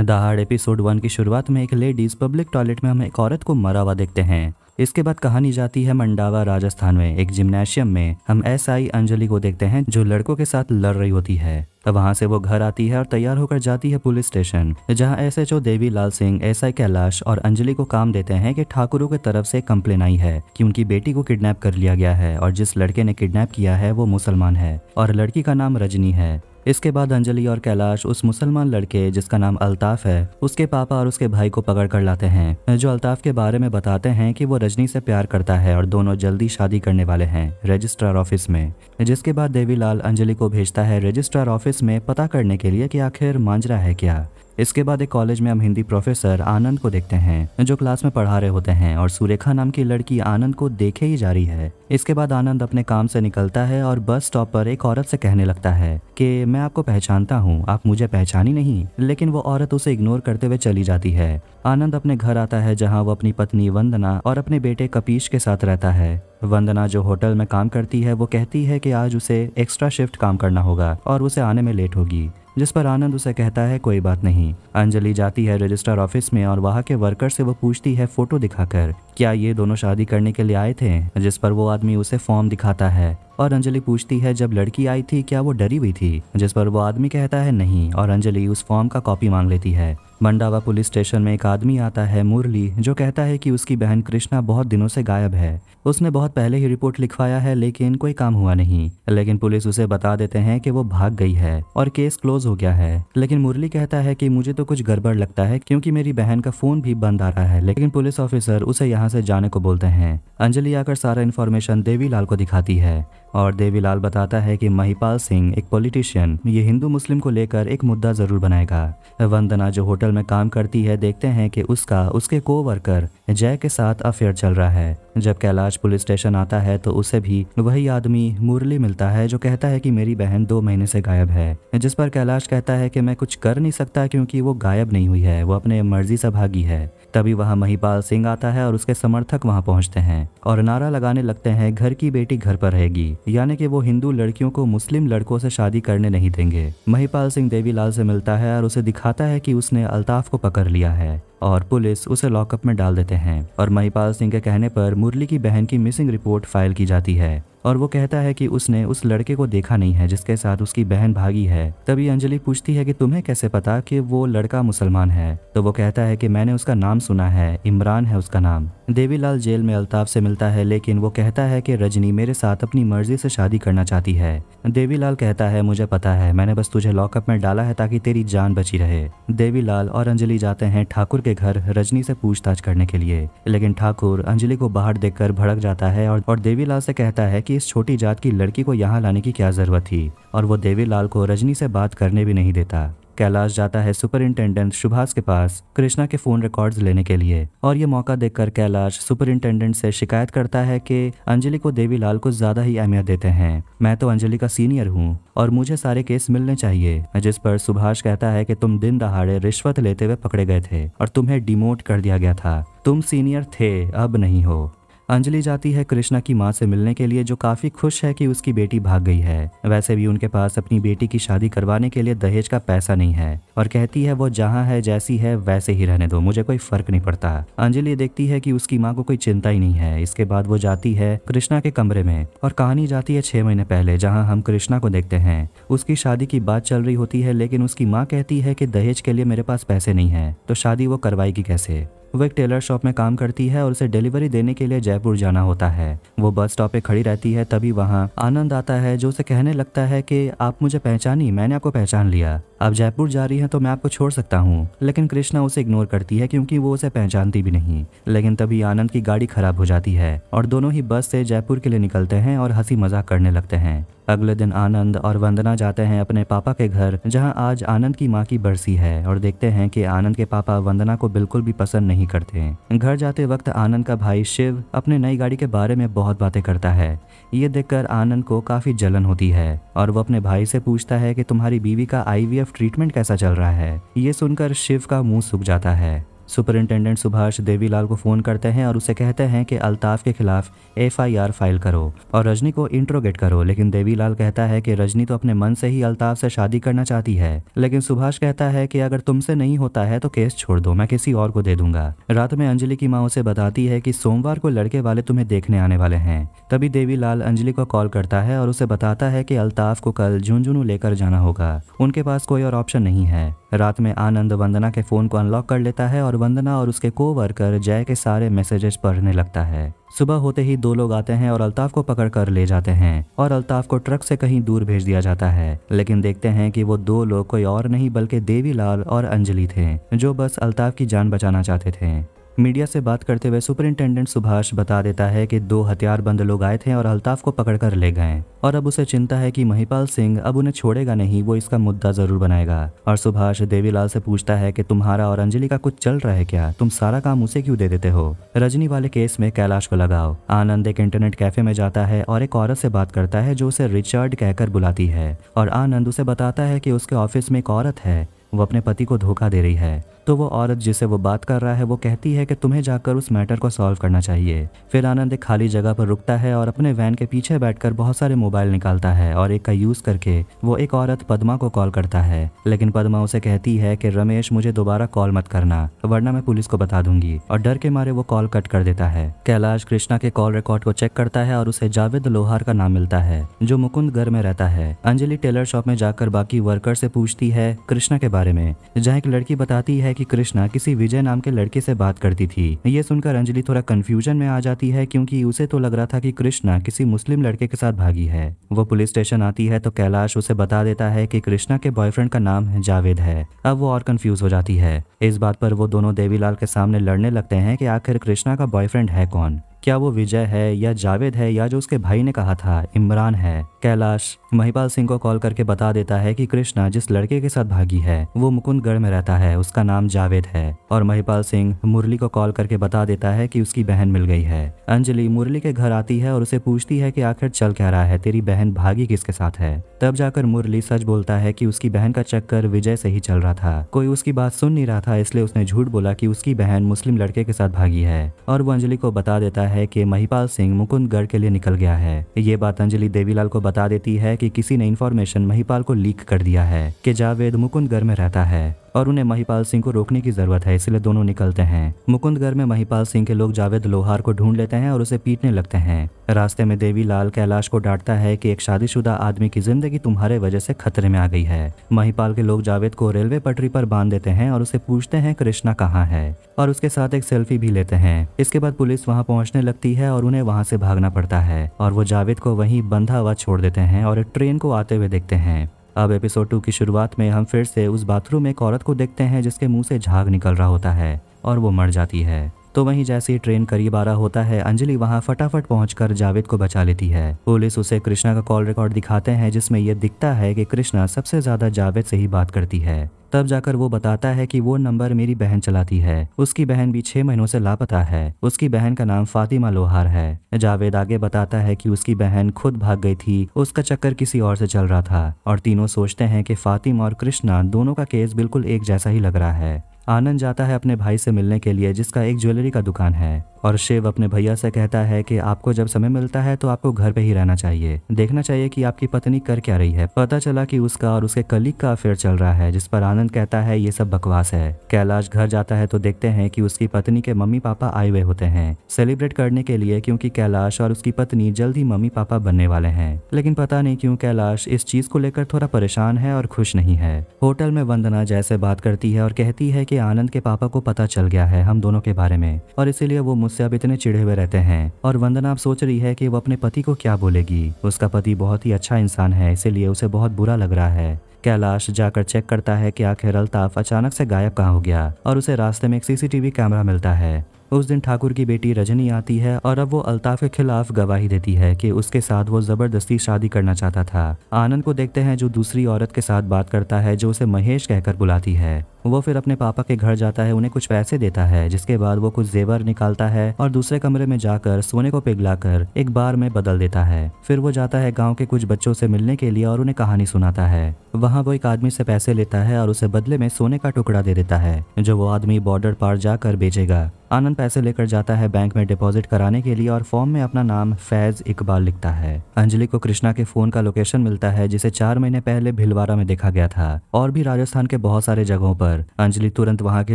the hard episode one की शुरुआत में एक लेडीज पब्लिक टॉयलेट में हम एक औरत को मरा हुआ देखते हैं इसके बाद कहानी जाती है मंडावा राजस्थान में एक जिम्नेशियम में हम एसआई अंजलि को देखते हैं जो लड़कों के साथ लड़ रही होती है वहां से वो घर आती है और तैयार होकर जाती है पुलिस स्टेशन जहां S H O Devi Lal Singh S I Kailash और अंजलि को काम देते हैं कि ठाकुरों की तरफ से कम्प्लेन आई है कि उनकी बेटी को किडनैप कर लिया गया है और जिस लड़के ने किडनैप किया है वो मुसलमान है और लड़की का नाम रजनी है इसके बाद अंजलि और कैलाश उस मुसलमान लड़के जिसका नाम अल्ताफ है उसके पापा और उसके भाई को पकड़ कर लाते हैं जो अल्ताफ के बारे में बताते हैं कि वो रजनी से प्यार करता है और दोनों जल्दी शादी करने वाले हैं रजिस्ट्रार ऑफिस में जिसके बाद देवीलाल अंजलि को भेजता है रजिस्ट्रार ऑफिस में पता करने के लिए कि आखिर मांजरा है क्या इसके बाद एक कॉलेज में हम हिंदी प्रोफेसर आनंद को देखते हैं जो क्लास में पढ़ा रहे होते हैं और सुरेखा नाम की लड़की आनंद को देखे ही जा रही है इसके बाद आनंद अपने काम से निकलता है और बस स्टॉप पर एक औरत से कहने लगता है कि मैं आपको पहचानता हूँ आप मुझे पहचानी नहीं लेकिन वो औरत उसे इग्नोर करते हुए चली जाती है आनंद अपने घर आता है जहाँ वो अपनी पत्नी वंदना और अपने बेटे कपीश के साथ रहता है वंदना जो होटल में काम करती है वो कहती है कि आज उसे एक्स्ट्रा शिफ्ट काम करना होगा और उसे आने में लेट होगी जिस पर आनंद उसे कहता है कोई बात नहीं अंजलि जाती है रजिस्टर ऑफिस में और वहाँ के वर्कर से वो पूछती है फोटो दिखाकर क्या ये दोनों शादी करने के लिए आए थे जिस पर वो आदमी उसे फॉर्म दिखाता है और अंजलि पूछती है जब लड़की आई थी क्या वो डरी हुई थी जिस पर वो आदमी कहता है नहीं और अंजलि उस फॉर्म का कॉपी मांग लेती है मंडावा पुलिस स्टेशन में एक आदमी आता है मुरली जो कहता है कि उसकी बहन कृष्णा बहुत दिनों से गायब है उसने बहुत पहले ही रिपोर्ट लिखवाया है लेकिन कोई काम हुआ नहीं लेकिन पुलिस उसे बता देते हैं कि वो भाग गई है और केस क्लोज हो गया है लेकिन मुरली कहता है कि मुझे तो कुछ गड़बड़ लगता है क्योंकि मेरी बहन का फोन भी बंद आ रहा है लेकिन पुलिस ऑफिसर उसे यहाँ से जाने को बोलते हैं अंजलि आकर सारा इन्फॉर्मेशन देवी को दिखाती है और देवीलाल बताता है कि महिपाल सिंह एक पॉलिटिशियन ये हिंदू मुस्लिम को लेकर एक मुद्दा जरूर बनाएगा वंदना जो होटल में काम करती है देखते हैं कि उसका उसके को वर्कर जय के साथ अफेयर चल रहा है जब कैलाश पुलिस स्टेशन आता है तो उसे भी वही आदमी मुरली मिलता है जो कहता है कि मेरी बहन दो महीने से गायब है जिस पर कैलाश कहता है कि मैं कुछ कर नहीं सकता क्योंकि वो गायब नहीं हुई है वो अपने मर्जी से भागी है तभी वहाँ महिपाल सिंह आता है और उसके समर्थक वहाँ पहुँचते हैं और नारा लगाने लगते हैं घर की बेटी घर पर रहेगी यानी कि वो हिंदू लड़कियों को मुस्लिम लड़कों से शादी करने नहीं देंगे महिपाल सिंह देवीलाल से मिलता है और उसे दिखाता है कि उसने अल्ताफ को पकड़ लिया है और पुलिस उसे लॉकअप में डाल देते हैं और महिपाल सिंह के कहने पर मुरली की बहन की मिसिंग रिपोर्ट फाइल की जाती है और वो कहता है कि उसने उस लड़के को देखा नहीं है जिसके साथ उसकी बहन भागी है तभी अंजलि पूछती है कि तुम्हें कैसे पता कि वो लड़का मुसलमान है तो वो कहता है कि मैंने उसका नाम सुना है इमरान है उसका नाम देवीलाल जेल में अल्ताफ से मिलता है लेकिन वो कहता है कि रजनी मेरे साथ अपनी मर्जी से शादी करना चाहती है देवीलाल कहता है मुझे पता है मैंने बस तुझे लॉकअप में डाला है ताकि तेरी जान बची रहे देवीलाल और अंजलि जाते हैं ठाकुर के घर रजनी से पूछताछ करने के लिए लेकिन ठाकुर अंजलि को बाहर देख भड़क जाता है और, और देवीलाल से कहता है कि इस छोटी जात की लड़की को यहाँ लाने की क्या जरूरत थी और वो देवीलाल को रजनी से बात करने भी नहीं देता कैलाश जाता है सुपरिंटेंडेंट सुभाष के पास कृष्णा के फोन रिकॉर्ड्स लेने के लिए और ये मौका देखकर कैलाश सुपरिंटेंडेंट से शिकायत करता है कि अंजलि को देवीलाल कुछ ज्यादा ही अहमियत देते हैं मैं तो अंजलि का सीनियर हूँ और मुझे सारे केस मिलने चाहिए जिस पर सुभाष कहता है कि तुम दिन दहाड़े रिश्वत लेते हुए पकड़े गए थे और तुम्हें डिमोट कर दिया गया था तुम सीनियर थे अब नहीं हो अंजलि जाती है कृष्णा की माँ से मिलने के लिए जो काफी खुश है कि उसकी बेटी भाग गई है वैसे भी उनके पास अपनी बेटी की शादी करवाने के लिए दहेज का पैसा नहीं है और कहती है वो जहाँ है जैसी है वैसे ही रहने दो मुझे कोई फर्क नहीं पड़ता अंजलि देखती है कि उसकी माँ को कोई चिंता ही नहीं है इसके बाद वो जाती है कृष्णा के कमरे में और कहानी जाती है छह महीने पहले जहाँ हम कृष्णा को देखते हैं उसकी शादी की बात चल रही होती है लेकिन उसकी माँ कहती है कि दहेज के लिए मेरे पास पैसे नहीं है तो शादी वो करवाएगी कैसे एक टेलर शॉप में काम करती है और उसे डिलीवरी देने के लिए जयपुर जाना होता है वो बस स्टॉप पे खड़ी रहती है तभी वहाँ आनंद आता है जो उसे कहने लगता है कि आप मुझे पहचानी मैंने आपको पहचान लिया अब जयपुर जा रही है तो मैं आपको छोड़ सकता हूँ लेकिन कृष्णा उसे इग्नोर करती है क्योंकि वो उसे पहचानती भी नहीं लेकिन तभी आनंद की गाड़ी खराब हो जाती है और दोनों ही बस से जयपुर के लिए निकलते हैं और हंसी मजाक करने लगते हैं अगले दिन आनंद और वंदना जाते हैं अपने पापा के घर जहां आज आनंद की मां की बरसी है और देखते हैं कि आनंद के पापा वंदना को बिल्कुल भी पसंद नहीं करते घर जाते वक्त आनंद का भाई शिव अपने नई गाड़ी के बारे में बहुत बातें करता है ये देखकर आनंद को काफी जलन होती है और वो अपने भाई से पूछता है कि तुम्हारी बीवी का आई तरफ ट्रीटमेंट कैसा चल रहा है ये सुनकर शिव का मुंह सूख जाता है सुपरिंटेंडेंट सुभाष देवीलाल को फ़ोन करते हैं और उसे कहते हैं कि अल्ताफ के खिलाफ एफआईआर फाइल करो और रजनी को इंट्रोगेट करो लेकिन देवीलाल कहता है कि रजनी तो अपने मन से ही अल्ताफ से शादी करना चाहती है लेकिन सुभाष कहता है कि अगर तुमसे नहीं होता है तो केस छोड़ दो मैं किसी और को दे दूंगा रात में अंजलि की माँ उसे बताती है की सोमवार को लड़के वाले तुम्हें देखने आने वाले हैं तभी देवीलाल अंजलि को कॉल करता है और उसे बताता है की अल्ताफ को कल झुंझुनू लेकर जाना होगा उनके पास कोई और ऑप्शन नहीं है रात में आनंद वंदना के फोन को अनलॉक कर लेता है और और वंदना और उसके को वर्कर जय के सारे मैसेजेस पढ़ने लगता है सुबह होते ही दो लोग आते हैं और अल्ताफ को पकड़ कर ले जाते हैं और अल्ताफ को ट्रक से कहीं दूर भेज दिया जाता है लेकिन देखते हैं कि वो दो लोग कोई और नहीं बल्कि देवीलाल और अंजलि थे जो बस अल्ताफ की जान बचाना चाहते थे मीडिया से बात करते हुए सुपरिंटेंडेंट सुभाष बता देता है कि दो हथियारबंद लोग आए थे और अल्ताफ को पकड़कर ले गए और अब उसे चिंता है कि महिपाल सिंह अब उन्हें छोड़ेगा नहीं वो इसका मुद्दा जरूर बनाएगा और सुभाष देवीलाल से पूछता है कि तुम्हारा और अंजलि का कुछ चल रहा है क्या तुम सारा काम उसे क्यों दे देते हो रजनी वाले केस में कैलाश को लगाओ आनंद एक इंटरनेट कैफे में जाता है और एक औरत से बात करता है जो उसे रिचर्ड कहकर बुलाती है और आनंद उसे बताता है की उसके ऑफिस में एक औरत है वो अपने पति को धोखा दे रही है तो वो औरत जिसे वो बात कर रहा है वो कहती है कि तुम्हें जाकर उस मैटर को सॉल्व करना चाहिए फिर आनंद एक खाली जगह पर रुकता है और अपने वैन के पीछे बैठकर बहुत सारे मोबाइल निकालता है और एक का यूज करके वो एक औरत पदमा को कॉल करता है लेकिन पदमा उसे कहती है कि रमेश मुझे दोबारा कॉल मत करना वरना मैं पुलिस को बता दूंगी और डर के मारे वो कॉल कट कर देता है कैलाश कृष्णा के कॉल रिकॉर्ड को चेक करता है और उसे जावेद लोहार का नाम मिलता है जो मुकुंद घर में रहता है अंजलि टेलर शॉप में जाकर बाकी वर्कर से पूछती है कृष्णा के बारे में जहाँ एक लड़की बताती है कि कृष्णा किसी विजय नाम के लड़के से बात करती थी ये सुनकर अंजलि थोड़ा कंफ्यूजन में आ जाती है क्योंकि उसे तो लग रहा था कि कृष्णा किसी मुस्लिम लड़के के साथ भागी है वो पुलिस स्टेशन आती है तो कैलाश उसे बता देता है कि कृष्णा के बॉयफ्रेंड का नाम जावेद है अब वो और कंफ्यूज हो जाती है इस बात पर वो दोनों देवीलाल के सामने लड़ने लगते हैं कि आखिर कृष्णा का बॉयफ्रेंड है कौन क्या वो विजय है या जावेद है या जो उसके भाई ने कहा था इमरान है कैलाश महिपाल सिंह को कॉल करके बता देता है कि कृष्णा जिस लड़के के साथ भागी है वो मुकुंदगढ़ में रहता है उसका नाम जावेद है और महिपाल सिंह मुरली को कॉल करके बता देता है कि उसकी बहन मिल गई है अंजलि मुरली के घर आती है और उसे पूछती है कि आखिर चल क्या रहा है तेरी बहन भागी किसके साथ है तब जाकर मुरली सच बोलता है की उसकी बहन का चक्कर विजय से ही चल रहा था कोई उसकी बात सुन नहीं रहा था इसलिए उसने झूठ बोला की उसकी बहन मुस्लिम लड़के के साथ भागी है और वो अंजलि को बता देता है की महिपाल सिंह मुकुंदगढ़ के लिए निकल गया है ये बात अंजलि देवीलाल को बता बता देती है कि किसी ने इन्फॉर्मेशन महिपाल को लीक कर दिया है कि जावेद मुकुंदगढ़ में रहता है और उन्हें महिपाल सिंह को रोकने की जरूरत है इसलिए दोनों निकलते हैं मुकुंदगढ़ में महिपाल सिंह के लोग जावेद लोहार को ढूंढ लेते हैं और उसे पीटने लगते हैं रास्ते में देवी लाल कैलाश को डांटता है कि एक शादीशुदा आदमी की जिंदगी तुम्हारे वजह से खतरे में आ गई है महिपाल के लोग जावेद को रेलवे पटरी पर बांध देते हैं और उसे पूछते हैं कृष्णा कहाँ है और उसके साथ एक सेल्फी भी लेते हैं इसके बाद पुलिस वहाँ पहुँचने लगती है और उन्हें वहाँ से भागना पड़ता है और वो जावेद को वहीं बंधा हुआ छोड़ देते हैं और ट्रेन को आते हुए देखते हैं अब एपिसोड टू की शुरुआत में हम फिर से उस बाथरूम में एक औरत को देखते हैं जिसके मुंह से झाग निकल रहा होता है और वो मर जाती है तो वहीं जैसे ही ट्रेन करीब आ रहा होता है अंजलि वहां फटाफट पहुंचकर जावेद को बचा लेती है पुलिस उसे कृष्णा का कॉल रिकॉर्ड दिखाते हैं जिसमें यह दिखता है कि कृष्णा सबसे ज्यादा जावेद से ही बात करती है तब जाकर वो बताता है कि वो नंबर मेरी बहन चलाती है उसकी बहन भी छह महीनों से लापता है उसकी बहन का नाम फातिमा लोहार है जावेद आगे बताता है कि उसकी बहन खुद भाग गई थी उसका चक्कर किसी और से चल रहा था और तीनों सोचते हैं कि फातिमा और कृष्णा दोनों का केस बिल्कुल एक जैसा ही लग रहा है आनंद जाता है अपने भाई से मिलने के लिए जिसका एक ज्वेलरी का दुकान है और शिव अपने भैया से कहता है कि आपको जब समय मिलता है तो आपको घर पे ही रहना चाहिए देखना चाहिए कि आपकी पत्नी कर क्या रही है पता चला कि उसका और उसके कलीग का अफेयर चल रहा है जिस पर आनंद कहता है ये सब बकवास है कैलाश घर जाता है तो देखते हैं कि उसकी पत्नी के मम्मी पापा आए हुए होते हैं सेलिब्रेट करने के लिए क्योंकि कैलाश और उसकी पत्नी जल्द ही मम्मी पापा बनने वाले हैं लेकिन पता नहीं क्यों कैलाश इस चीज को लेकर थोड़ा परेशान है और खुश नहीं है होटल में वंदना जैसे बात करती है और कहती है कि आनंद के पापा को पता चल गया है हम दोनों के बारे में और इसीलिए वो मुझसे उससे अब इतने चिड़े हुए रहते हैं और वंदना अब सोच रही है कि वो अपने पति को क्या बोलेगी उसका पति बहुत ही अच्छा इंसान है इसीलिए उसे बहुत बुरा लग रहा है कैलाश जाकर चेक करता है कि आखिर अल्ताफ अचानक से गायब कहाँ हो गया और उसे रास्ते में एक सीसीटीवी कैमरा मिलता है उस दिन ठाकुर की बेटी रजनी आती है और अब वो अल्ताफ के खिलाफ गवाही देती है कि उसके साथ वो जबरदस्ती शादी करना चाहता था आनंद को देखते हैं जो दूसरी औरत के साथ बात करता है जो उसे महेश कहकर बुलाती है वो फिर अपने पापा के घर जाता है उन्हें कुछ पैसे देता है जिसके बाद वो कुछ जेवर निकालता है और दूसरे कमरे में जाकर सोने को पिघलाकर एक बार में बदल देता है फिर वो जाता है गाँव के कुछ बच्चों से मिलने के लिए और उन्हें कहानी सुनाता है वहाँ वो एक आदमी से पैसे लेता है और उसे बदले में सोने का टुकड़ा दे देता है जो वो आदमी बॉर्डर पार जाकर बेचेगा आनंद पैसे लेकर जाता है बैंक में डिपॉजिट कराने के लिए और फॉर्म में अपना नाम फैज इकबाल लिखता है अंजलि को कृष्णा के फोन का लोकेशन मिलता है जिसे चार महीने पहले भिलवाड़ा में देखा गया था और भी राजस्थान के बहुत सारे जगहों पर देखकर अंजलि तुरंत वहाँ के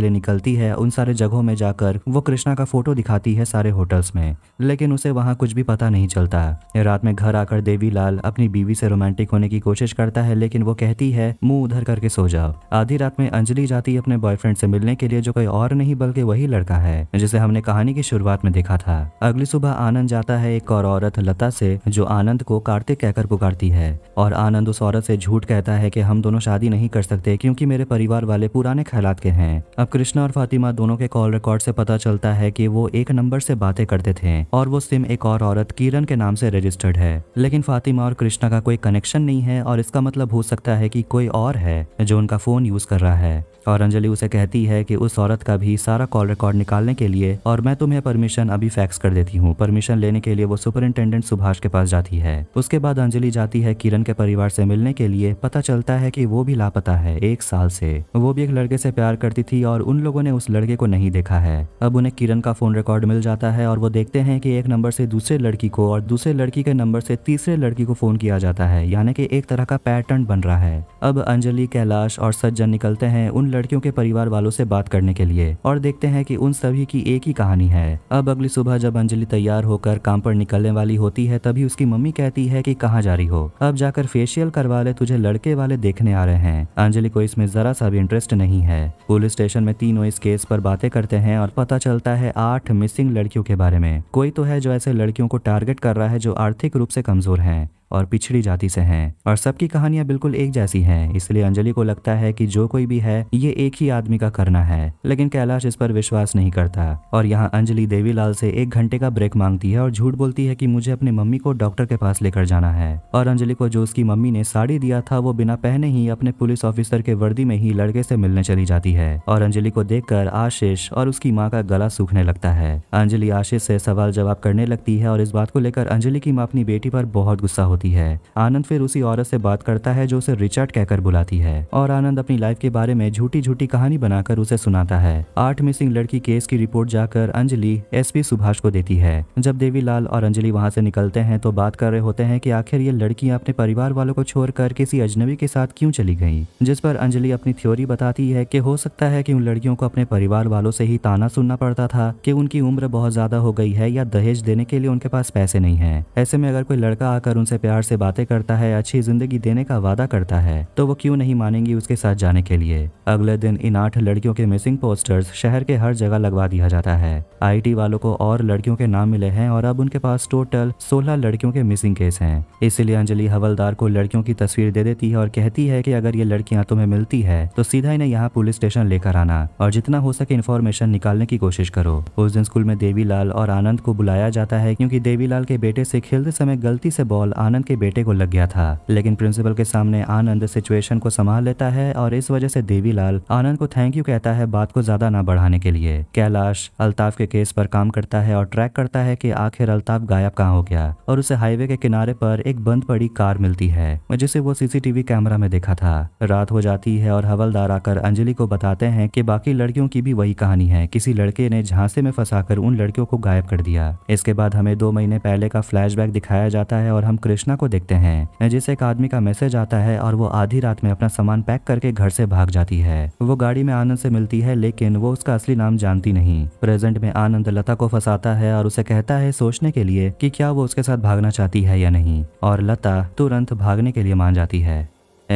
लिए निकलती है उन सारे जगहों में जाकर वो कृष्णा का फोटो दिखाती है सारे होटल्स में लेकिन उसे वहाँ कुछ भी पता नहीं चलता रात में घर आकर देवी लाल अपनी बीवी से रोमांटिक होने की कोशिश करता है लेकिन वो कहती है मुंह उधर करके सो जाओ आधी रात में अंजलि जाती अपने बॉयफ्रेंड से मिलने के लिए जो कोई और नहीं बल्कि वही लड़का है जिसे हमने कहानी की शुरुआत में देखा था अगली सुबह आनंद जाता है एक और औरत लता से जो आनंद को कार्तिक कहकर पुकारती है और आनंद उस औरत से झूठ कहता है कि हम दोनों शादी नहीं कर सकते क्योंकि मेरे परिवार वाले पूरा पुराने ख्याल के हैं अब कृष्णा और फातिमा दोनों के कॉल रिकॉर्ड से पता चलता है कि वो एक नंबर से बातें करते थे और वो सिम एक और औरत किरण के नाम से रजिस्टर्ड है लेकिन फातिमा और कृष्णा का कोई कनेक्शन नहीं है और इसका मतलब हो सकता है की कोई और है जो उनका फोन यूज कर रहा है और अंजलि उसे कहती है कि उस औरत का भी सारा कॉल रिकॉर्ड निकालने के लिए और मैं तुम्हें परमिशन अभी फैक्स कर देती हूँ परमिशन लेने के लिए वो सुपरिंटेंडेंट सुभाष के पास जाती है उसके बाद अंजलि जाती है किरण के परिवार से मिलने के लिए पता चलता है कि वो भी लापता है एक साल से वो भी एक लड़के से प्यार करती थी और उन लोगों ने उस लड़के को नहीं देखा है अब उन्हें किरण का फोन रिकॉर्ड मिल जाता है और वो देखते हैं कि एक नंबर से दूसरे लड़की को और दूसरे लड़की के नंबर से तीसरे लड़की को फोन किया जाता है यानी कि एक तरह का पैटर्न बन रहा है अब अंजलि कैलाश और सज्जन निकलते हैं उन लड़कियों के परिवार वालों से बात करने के लिए और देखते हैं कि उन सभी की एक ही कहानी है अब अगली सुबह जब अंजलि तैयार होकर काम पर निकलने वाली होती है तभी उसकी मम्मी कहती है कि कहाँ जा रही हो अब जाकर फेशियल करवा ले तुझे लड़के वाले देखने आ रहे हैं अंजलि को इसमें जरा सा भी इंटरेस्ट नहीं नहीं है पुलिस स्टेशन में तीनों इस केस पर बातें करते हैं और पता चलता है आठ मिसिंग लड़कियों के बारे में कोई तो है जो ऐसे लड़कियों को टारगेट कर रहा है जो आर्थिक रूप से कमजोर है और पिछड़ी जाति से हैं और सबकी कहानियां बिल्कुल एक जैसी हैं इसलिए अंजलि को लगता है कि जो कोई भी है ये एक ही आदमी का करना है लेकिन कैलाश इस पर विश्वास नहीं करता और यहाँ अंजलि देवीलाल से एक घंटे का ब्रेक मांगती है और झूठ बोलती है कि मुझे अपनी मम्मी को डॉक्टर के पास लेकर जाना है और अंजलि को जो उसकी मम्मी ने साड़ी दिया था वो बिना पहने ही अपने पुलिस ऑफिसर के वर्दी में ही लड़के से मिलने चली जाती है और अंजलि को देख आशीष और उसकी माँ का गला सूखने लगता है अंजलि आशीष से सवाल जवाब करने लगती है और इस बात को लेकर अंजलि की माँ अपनी बेटी पर बहुत गुस्सा होता जाती है आनंद फिर उसी औरत से बात करता है जो उसे रिचर्ड कहकर बुलाती है और आनंद अपनी लाइफ के बारे में झूठी झूठी कहानी बनाकर उसे सुनाता है आठ मिसिंग लड़की केस की रिपोर्ट जाकर अंजलि एस सुभाष को देती है जब देवी और अंजलि वहाँ से निकलते हैं तो बात कर रहे होते हैं की आखिर ये लड़कियाँ अपने परिवार वालों को छोड़कर किसी अजनबी के साथ क्यूँ चली गयी जिस पर अंजलि अपनी थ्योरी बताती है की हो सकता है की उन लड़कियों को अपने परिवार वालों से ही ताना सुनना पड़ता था की उनकी उम्र बहुत ज्यादा हो गई है या दहेज देने के लिए उनके पास पैसे नहीं है ऐसे में अगर कोई लड़का आकर उनसे प्यार प्यार से बातें करता है अच्छी जिंदगी देने का वादा करता है तो वो क्यों नहीं मानेंगी उसके साथ जाने के लिए अगले दिन इन आठ लड़कियों के मिसिंग पोस्टर्स शहर के हर जगह लगवा दिया जाता है आईटी वालों को और लड़कियों के नाम मिले हैं और अब उनके पास टोटल सोलह लड़कियों के मिसिंग केस है इसलिए अंजलि हवलदार को लड़कियों की तस्वीर दे देती है और कहती है की अगर ये लड़कियां तुम्हें मिलती है तो सीधा इन्हें यहाँ पुलिस स्टेशन लेकर आना और जितना हो सके इन्फॉर्मेशन निकालने की कोशिश करो उस दिन स्कूल में देवीलाल और आनंद को बुलाया जाता है क्योंकि देवीलाल के बेटे से खेलते समय गलती से बॉल आनंद आनंद के बेटे को लग गया था लेकिन प्रिंसिपल के सामने आनंद सिचुएशन को संभाल लेता है और इस वजह से देवीलाल आनंद को थैंक यू कहता है बात को ज्यादा ना बढ़ाने के लिए कैलाश अल्ताफ के केस पर काम करता है और ट्रैक करता है कि आखिर अल्ताफ गायब कहाँ हो गया और उसे हाईवे के किनारे पर एक बंद पड़ी कार मिलती है जिसे वो सीसीटीवी कैमरा में देखा था रात हो जाती है और हवलदार आकर अंजलि को बताते हैं कि बाकी लड़कियों की भी वही कहानी है किसी लड़के ने झांसे में फंसाकर उन लड़कियों को गायब कर दिया इसके बाद हमें दो महीने पहले का फ्लैशबैक दिखाया जाता है और हम कृष्ण कृष्णा को देखते हैं जिसे एक आदमी का मैसेज आता है और वो आधी रात में अपना सामान पैक करके घर से भाग जाती है वो गाड़ी में आनंद से मिलती है लेकिन वो उसका असली नाम जानती नहीं प्रेजेंट में आनंद लता को फंसाता है और उसे कहता है सोचने के लिए कि क्या वो उसके साथ भागना चाहती है या नहीं और लता तुरंत भागने के लिए मान जाती है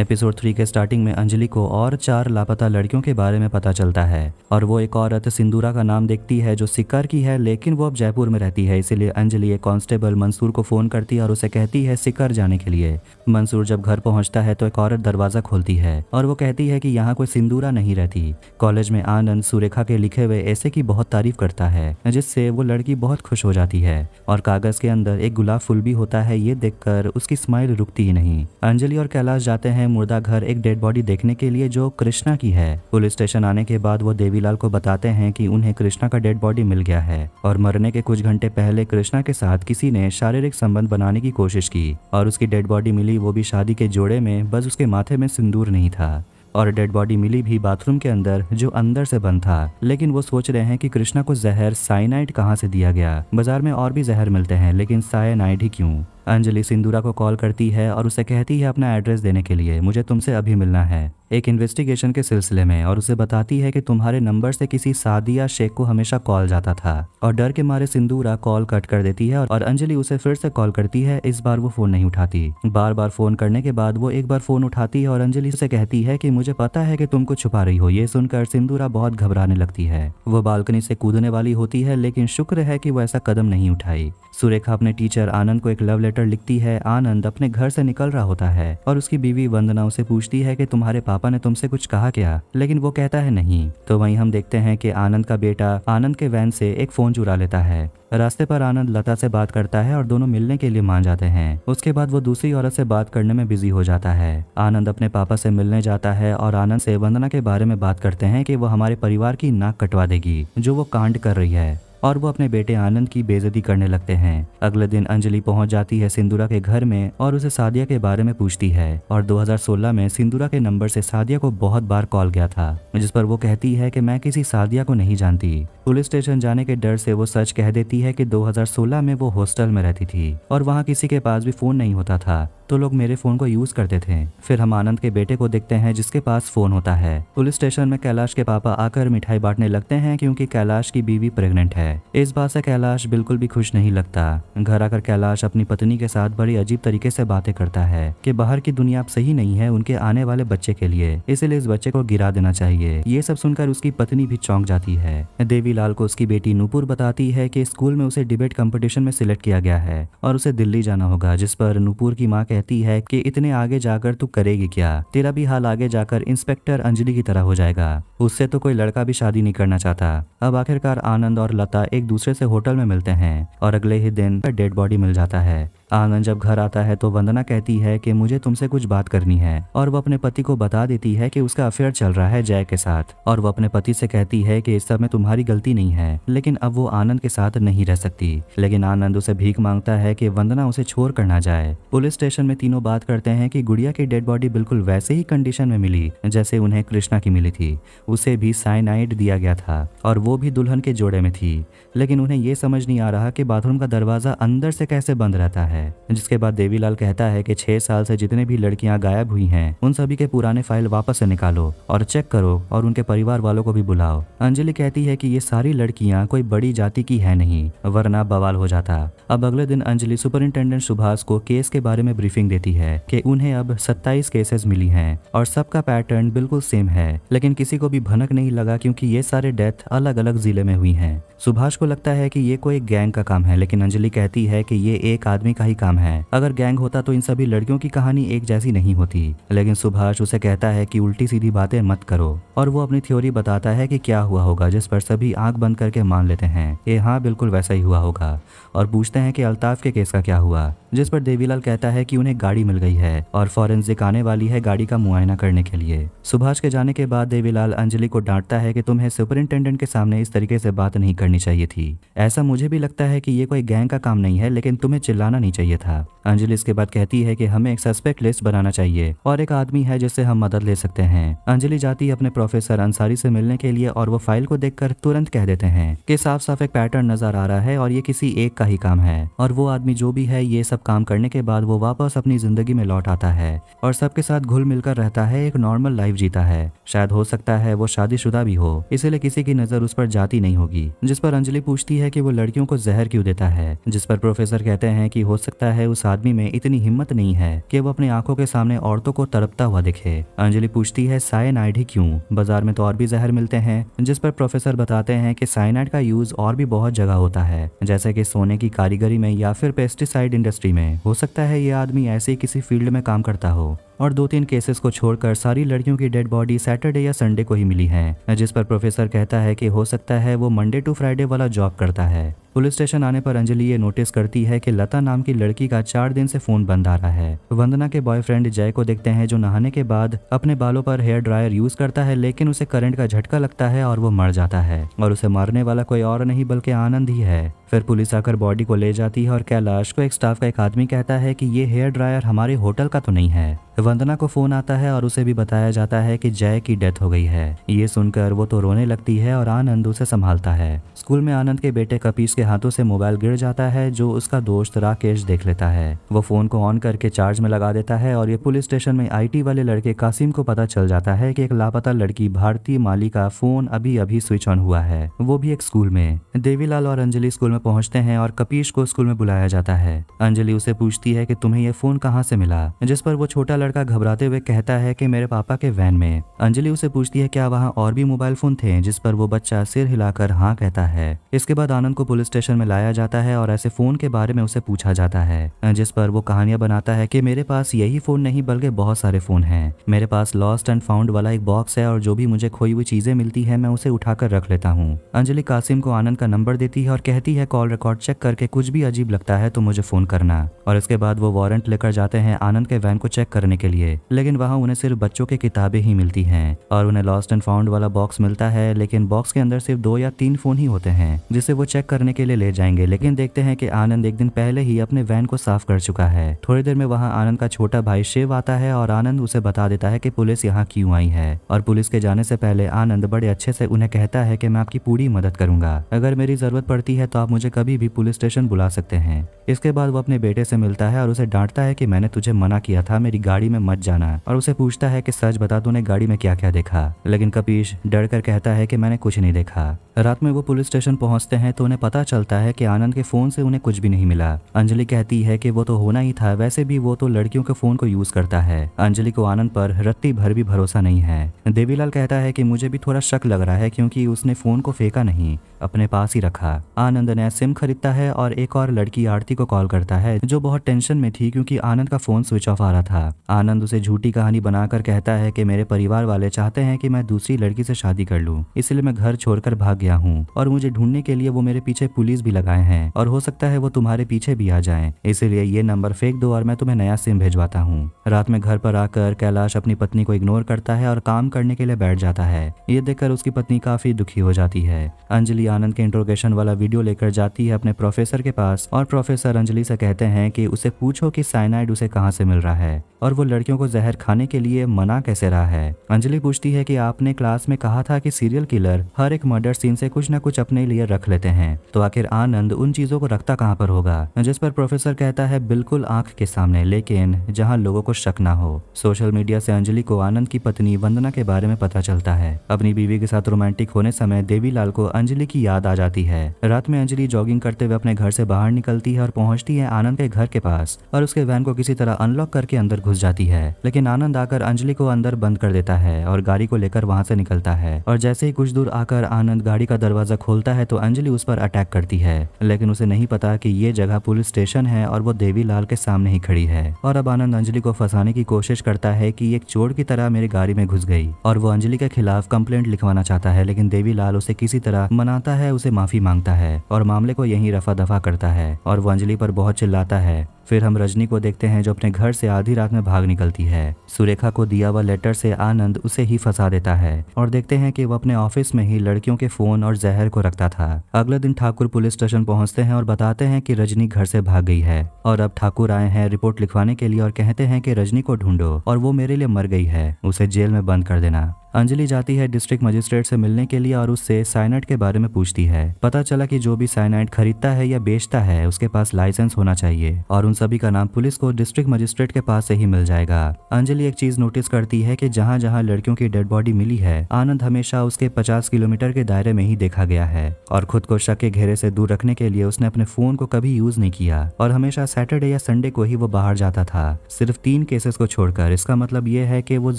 एपिसोड थ्री के स्टार्टिंग में अंजलि को और चार लापता लड़कियों के बारे में पता चलता है और वो एक औरत सिंदूरा का नाम देखती है जो सिक्कर की है लेकिन वो अब जयपुर में रहती है इसीलिए अंजलि एक कांस्टेबल मंसूर को फोन करती है और उसे कहती है सिक्कर जाने के लिए मंसूर जब घर पहुंचता है तो एक औरत दरवाजा खोलती है और वो कहती है कि यहाँ कोई सिंदूरा नहीं रहती कॉलेज में आनंद सुरेखा के लिखे हुए ऐसे की बहुत तारीफ करता है जिससे वो लड़की बहुत खुश हो जाती है और कागज के अंदर एक गुलाब फूल भी होता है ये देखकर उसकी स्माइल रुकती ही नहीं अंजलि और कैलाश जाते हैं मुर्दा घर एक डेड बॉडी देखने के लिए जो कृष्णा की है पुलिस स्टेशन आने के बाद वो देवीलाल को बताते हैं कि उन्हें कृष्णा का डेड बॉडी मिल गया है और मरने के कुछ घंटे पहले कृष्णा के साथ किसी ने शारीरिक संबंध बनाने की कोशिश की और उसकी डेड बॉडी मिली मिली वो भी शादी के जोड़े में बस उसके माथे में सिंदूर नहीं था और डेड बॉडी मिली भी बाथरूम के अंदर जो अंदर से बंद था लेकिन वो सोच रहे हैं कि कृष्णा को जहर साइनाइड कहां से दिया गया बाजार में और भी जहर मिलते हैं लेकिन साइनाइड ही क्यों अंजलि सिंदूरा को कॉल करती है और उसे कहती है अपना एड्रेस देने के लिए मुझे तुमसे अभी मिलना है एक इन्वेस्टिगेशन के सिलसिले में और उसे बताती है कि तुम्हारे नंबर से किसी या शेख को हमेशा कॉल जाता था और डर के मारे सिंदूरा कॉल कट कर देती है और अंजलि उसे फिर से कॉल करती है इस बार वो फोन नहीं उठाती बार बार फोन करने के बाद वो एक बार फोन उठाती है और अंजलि से कहती है की मुझे पता है की तुमको छुपा रही हो ये सुनकर सिंदूरा बहुत घबराने लगती है वो बालकनी से कूदने वाली होती है लेकिन शुक्र है की वो ऐसा कदम नहीं उठाई सुरेखा अपने टीचर आनंद को एक लव लेटर लेटर लिखती है आनंद अपने घर से निकल रहा होता है और उसकी बीवी वंदना उसे पूछती है कि तुम्हारे पापा ने तुमसे कुछ कहा क्या लेकिन वो कहता है नहीं तो वहीं हम देखते हैं कि आनंद का बेटा आनंद के वैन से एक फोन चुरा लेता है रास्ते पर आनंद लता से बात करता है और दोनों मिलने के लिए मान जाते हैं उसके बाद वो दूसरी औरत से बात करने में बिजी हो जाता है आनंद अपने पापा से मिलने जाता है और आनंद से वंदना के बारे में बात करते हैं कि वो हमारे परिवार की नाक कटवा देगी जो वो कांड कर रही है और वो अपने बेटे आनंद की बेजती करने लगते हैं अगले दिन अंजलि पहुंच जाती है सिंदूरा के घर में और उसे सादिया के बारे में पूछती है और 2016 में सिंदूरा के नंबर से सादिया को बहुत बार कॉल गया था जिस पर वो कहती है कि मैं किसी सादिया को नहीं जानती पुलिस स्टेशन जाने के डर से वो सच कह देती है कि 2016 में वो हॉस्टल में रहती थी और वहाँ किसी के पास भी फोन नहीं होता था तो लोग मेरे फ़ोन को यूज़ करते थे फिर हम आनंद के बेटे को देखते हैं जिसके पास फ़ोन होता है पुलिस स्टेशन में कैलाश के पापा आकर मिठाई बांटने लगते हैं क्योंकि कैलाश की बीवी प्रेग्नेंट है इस बात से कैलाश बिल्कुल भी खुश नहीं लगता घर आकर कैलाश अपनी पत्नी के साथ बड़ी अजीब तरीके से बातें करता है कि बाहर की दुनिया अब सही नहीं है उनके आने वाले बच्चे के लिए इसलिए इस बच्चे को गिरा देना चाहिए ये सब सुनकर उसकी पत्नी भी चौंक जाती है देवी को उसकी बेटी नूपुर बताती है की स्कूल में उसे डिबेट कॉम्पिटिशन में सिलेक्ट किया गया है और उसे दिल्ली जाना होगा जिस पर नूपुर की माँ के कहती है कि इतने आगे जाकर तू करेगी क्या तेरा भी हाल आगे जाकर इंस्पेक्टर अंजलि की तरह हो जाएगा उससे तो कोई लड़का भी शादी नहीं करना चाहता अब आखिरकार आनंद और लता एक दूसरे से होटल में मिलते हैं और अगले ही दिन डेड बॉडी मिल जाता है आनंद जब घर आता है तो वंदना कहती है कि मुझे तुमसे कुछ बात करनी है और वो अपने पति को बता देती है कि उसका अफेयर चल रहा है जय के साथ और वो अपने पति से कहती है कि इस सब में तुम्हारी गलती नहीं है लेकिन अब वो आनंद के साथ नहीं रह सकती लेकिन आनंद उसे भीख मांगता है की वंदना उसे छोर कर ना जाए पुलिस स्टेशन में तीनों बात करते हैं की गुड़िया की डेड बॉडी बिल्कुल वैसे ही कंडीशन में मिली जैसे उन्हें कृष्णा की मिली थी उसे भी साइनाइड दिया गया था और वो भी दुल्हन के जोड़े में थी लेकिन उन्हें यह समझ नहीं आ रहा कि बाथरूम का दरवाज़ा अंदर से कैसे बंद रहता है जिसके बाद देवीलाल कहता है कि छह साल से जितने भी लड़कियां गायब हुई हैं उन सभी के पुराने फाइल वापस से निकालो और चेक करो और उनके परिवार वालों को भी बुलाओ अंजलि कहती है की ये सारी लड़कियाँ कोई बड़ी जाति की है नहीं वरना बवाल हो जाता अब अगले दिन अंजलि सुपरिंटेंडेंट सुभाष को केस के बारे में ब्रीफिंग देती है की उन्हें अब सत्ताईस केसेस मिली है और सबका पैटर्न बिल्कुल सेम है लेकिन किसी को भी भनक नहीं लगा क्यूँकी ये सारे डेथ अलग अलग अलग ज़िले में हुई हैं सुभाष को लगता है कि ये कोई गैंग का काम है लेकिन अंजलि कहती है कि ये एक आदमी का ही काम है अगर गैंग होता तो इन सभी लड़कियों की कहानी एक जैसी नहीं होती लेकिन सुभाष उसे कहता है कि उल्टी सीधी बातें मत करो और वो अपनी थ्योरी बताता है कि क्या हुआ होगा जिस पर सभी आंख बंद करके मान लेते हैं ये हाँ बिल्कुल वैसा ही हुआ होगा और पूछते हैं कि अल्ताफ के केस का क्या हुआ जिस पर देवीलाल कहता है कि उन्हें गाड़ी मिल गई है और फॉरेंसिक आने वाली है गाड़ी का मुआयना करने के लिए सुभाष के जाने के बाद देवीलाल अंजलि को डांटता है कि तुम्हें सुपरिंटेंडेंट के सामने इस तरीके से बात नहीं कर करनी चाहिए थी ऐसा मुझे भी लगता है कि ये कोई गैंग का काम नहीं है लेकिन तुम्हें चिल्लाना नहीं चाहिए था अंजलि इसके बाद कहती है कि हमें एक सस्पेक्ट लिस्ट बनाना चाहिए और एक आदमी है जिससे हम मदद ले सकते हैं अंजलि जाती है अपने प्रोफेसर अंसारी से मिलने के लिए और वो फाइल को देखकर तुरंत कह देते हैं कि साफ साफ एक पैटर्न नजर आ रहा है और ये किसी एक का ही काम है और वो आदमी जो भी है ये सब काम करने के बाद वो वापस अपनी जिंदगी में लौट आता है और सबके साथ घुल मिलकर रहता है एक नॉर्मल लाइफ जीता है शायद हो सकता है वो शादीशुदा भी हो इसलिए किसी की नजर उस पर जाती नहीं होगी जिस पर अंजलि पूछती है कि वो लड़कियों को जहर क्यों देता है जिस पर प्रोफेसर कहते हैं कि हो सकता है उस आदमी में इतनी हिम्मत नहीं है कि वो अपने आंखों के सामने औरतों को तड़पता हुआ दिखे अंजलि पूछती है साइनाइड ही क्यों बाजार में तो और भी जहर मिलते हैं जिस पर प्रोफेसर बताते हैं कि साइनाइड का यूज और भी बहुत जगह होता है जैसे कि सोने की कारीगरी में या फिर पेस्टिसाइड इंडस्ट्री में हो सकता है ये आदमी ऐसे ही किसी फील्ड में काम करता हो और दो तीन केसेस को छोड़कर सारी लड़कियों की डेड बॉडी सैटरडे या संडे को ही मिली है जिस पर प्रोफेसर कहता है कि हो सकता है वो मंडे टू फ्राइडे वाला जॉब करता है पुलिस स्टेशन आने पर अंजलि ये नोटिस करती है कि लता नाम की लड़की का चार दिन से फोन बंद आ रहा है वंदना के बॉयफ्रेंड जय को देखते हैं जो नहाने के बाद अपने बालों पर हेयर ड्रायर यूज करता है लेकिन उसे करंट का झटका लगता है और वो मर जाता है और उसे मारने वाला कोई और नहीं बल्कि आनंद ही है फिर पुलिस आकर बॉडी को ले जाती है और कैलाश को एक स्टाफ का एक आदमी कहता है कि ये हेयर ड्रायर हमारे होटल का तो नहीं है वंदना को फोन आता है और उसे भी बताया जाता है कि जय की डेथ हो गई है ये सुनकर वो तो रोने लगती है और आनंद उसे संभालता है स्कूल में आनंद के बेटे कपीस के हाथों से मोबाइल गिर जाता है जो उसका दोस्त राकेश देख लेता है वो फोन को ऑन करके चार्ज में लगा देता है और ये पुलिस स्टेशन में आईटी वाले लड़के कासिम को पता चल जाता है कि एक लापता लड़की भारतीय माली का फोन अभी अभी स्विच ऑन हुआ है वो भी एक स्कूल में देवीलाल और अंजलि स्कूल में पहुंचते हैं और कपीश को स्कूल में बुलाया जाता है अंजलि उसे पूछती है कि तुम्हें यह फोन कहाँ से मिला जिस पर वो छोटा लड़का घबराते हुए कहता है कि मेरे पापा के वैन में अंजलि उसे पूछती है क्या वहाँ और भी मोबाइल फोन थे जिस पर वो बच्चा सिर हिलाकर हाँ कहता है है इसके बाद आनंद को पुलिस स्टेशन में लाया जाता है और ऐसे फोन के बारे में उसे पूछा जाता है जिस पर वो कहानियां बनाता है कि मेरे पास यही फोन नहीं बल्कि बहुत सारे फोन हैं मेरे पास लॉस्ट एंड फाउंड वाला एक बॉक्स है और जो भी मुझे खोई हुई चीजें मिलती है मैं उसे उठाकर रख लेता हूँ अंजलि कासिम को आनंद का नंबर देती है और कहती है कॉल रिकॉर्ड चेक करके कुछ भी अजीब लगता है तो मुझे फोन करना और इसके बाद वो वारंट लेकर जाते हैं आनंद के वैन को चेक करने के लिए लेकिन वहाँ उन्हें सिर्फ बच्चों की किताबें ही मिलती हैं और उन्हें लॉस्ट एंड फाउंड वाला बॉक्स मिलता है लेकिन बॉक्स के अंदर सिर्फ दो या तीन फोन ही होते होते हैं जिसे वो चेक करने के लिए ले जाएंगे लेकिन देखते हैं कि आनंद एक दिन पहले ही अपने वैन को साफ कर चुका है थोड़ी देर में वहाँ आनंद का छोटा भाई शिव आता है और आनंद उसे बता देता है की पुलिस यहाँ क्यूँ आई है और पुलिस के जाने से पहले आनंद बड़े अच्छे से उन्हें कहता है की मैं आपकी पूरी मदद करूंगा अगर मेरी जरूरत पड़ती है तो आप मुझे कभी भी पुलिस स्टेशन बुला सकते हैं इसके बाद वो अपने बेटे से मिलता है और उसे डांटता है कि मैंने तुझे मना किया था मेरी गाड़ी में मत जाना और उसे पूछता है कि सच बता तूने गाड़ी में क्या क्या देखा लेकिन कपीश डर कर कहता है कि मैंने कुछ नहीं देखा रात में वो पुलिस स्टेशन पहुंचते हैं तो उन्हें पता चलता है कि आनंद के फोन से उन्हें कुछ भी नहीं मिला अंजलि कहती है कि वो तो होना ही था वैसे भी वो तो लड़कियों के फोन को यूज करता है अंजलि को आनंद पर रत्ती भर भी भरोसा नहीं है देवीलाल कहता है कि मुझे भी थोड़ा शक लग रहा है क्योंकि उसने फोन को फेंका नहीं अपने पास ही रखा आनंद ने सिम खरीदता है और एक और लड़की आरती को कॉल करता है जो बहुत टेंशन में थी क्योंकि आनंद का फोन स्विच ऑफ आ रहा था आनंद उसे झूठी कहानी बनाकर कहता है कि मेरे परिवार वाले चाहते हैं कि मैं दूसरी लड़की से शादी कर लूँ इसलिए मैं घर छोड़कर भाग गया हूँ और मुझे मुझे ढूंढने के लिए वो मेरे पीछे पुलिस भी लगाए हैं और हो सकता है वो तुम्हारे पीछे भी आ जाए इसीलिए ये नंबर फेंक दो और मैं तुम्हें नया सिम भेजवाता हूँ रात में घर पर आकर कैलाश अपनी पत्नी को इग्नोर करता है और काम करने के लिए बैठ जाता है ये देखकर उसकी पत्नी काफी दुखी हो जाती है अंजलि आनंद के इंट्रोगेशन वाला वीडियो लेकर जाती है अपने प्रोफेसर के पास और प्रोफेसर अंजलि से कहते हैं कि उसे पूछो कि साइनाइड उसे कहाँ से मिल रहा है और वो लड़कियों को जहर खाने के लिए मना कैसे रहा है अंजलि पूछती है कि आपने क्लास में कहा था कि सीरियल किलर हर एक मर्डर सीन से कुछ न कुछ अपने लिए रख लेते हैं तो आखिर आनंद उन चीजों को रखता कहाँ पर होगा जिस पर प्रोफेसर कहता है बिल्कुल आंख के सामने लेकिन जहाँ लोगों को शक न हो सोशल मीडिया से अंजलि को आनंद की पत्नी वंदना के बारे में पता चलता है अपनी बीवी के साथ रोमांटिक होने समय देवी को अंजलि की याद आ जाती है रात में अंजलि जॉगिंग करते हुए अपने घर से बाहर निकलती है और पहुंचती है आनंद के घर के पास और उसके वैन को किसी तरह अनलॉक करके अंदर घुस जाती है लेकिन आनंद आकर अंजलि को अंदर बंद कर देता है और गाड़ी को लेकर वहां से निकलता है और जैसे ही कुछ दूर आकर आनंद गाड़ी का दरवाजा खोलता है तो अंजलि उस पर अटैक करती है लेकिन उसे नहीं पता की ये जगह पुलिस स्टेशन है और वो देवी लाल के सामने ही खड़ी है और अब आनंद अंजलि को फंसाने की कोशिश करता है की एक चोर की तरह मेरी गाड़ी में घुस गई और वो अंजलि के खिलाफ कंप्लेंट लिखवाना चाहता है लेकिन देवी लाल उसे किसी तरह मनाता है उसे माफी मांगता है और मामले को यही रफा दफा करता है और वो अंजलि पर बहुत चिल्लाता है फिर हम रजनी को देखते हैं जो अपने घर से आधी रात में भाग निकलती है सुरेखा को दिया हुआ लेटर से आनंद उसे ही फंसा देता है और देखते हैं कि वो अपने ऑफिस में ही लड़कियों के फोन और जहर को रखता था अगले दिन ठाकुर पुलिस स्टेशन पहुंचते हैं और बताते हैं कि रजनी घर से भाग गई है और अब ठाकुर आए हैं रिपोर्ट लिखवाने के लिए और कहते हैं कि रजनी को ढूंढो और वो मेरे लिए मर गई है उसे जेल में बंद कर देना अंजलि जाती है डिस्ट्रिक्ट मजिस्ट्रेट से मिलने के लिए और उससे साइनाइट के बारे में पूछती है पता चला कि जो भी साइनाइट खरीदता है या बेचता है उसके पास लाइसेंस होना चाहिए और उन सभी का नाम पुलिस को डिस्ट्रिक्ट मजिस्ट्रेट के पास से ही मिल जाएगा अंजलि एक चीज नोटिस करती है की जहाँ जहाँ लड़कियों की डेड बॉडी मिली है आनंद हमेशा उसके पचास किलोमीटर के दायरे में ही देखा गया है और खुद को शक के घेरे से दूर रखने के लिए उसने अपने फोन को कभी यूज नहीं किया और हमेशा सैटरडे या संडे को ही वो बाहर जाता था सिर्फ तीन केसेस को छोड़कर इसका मतलब ये है कि वो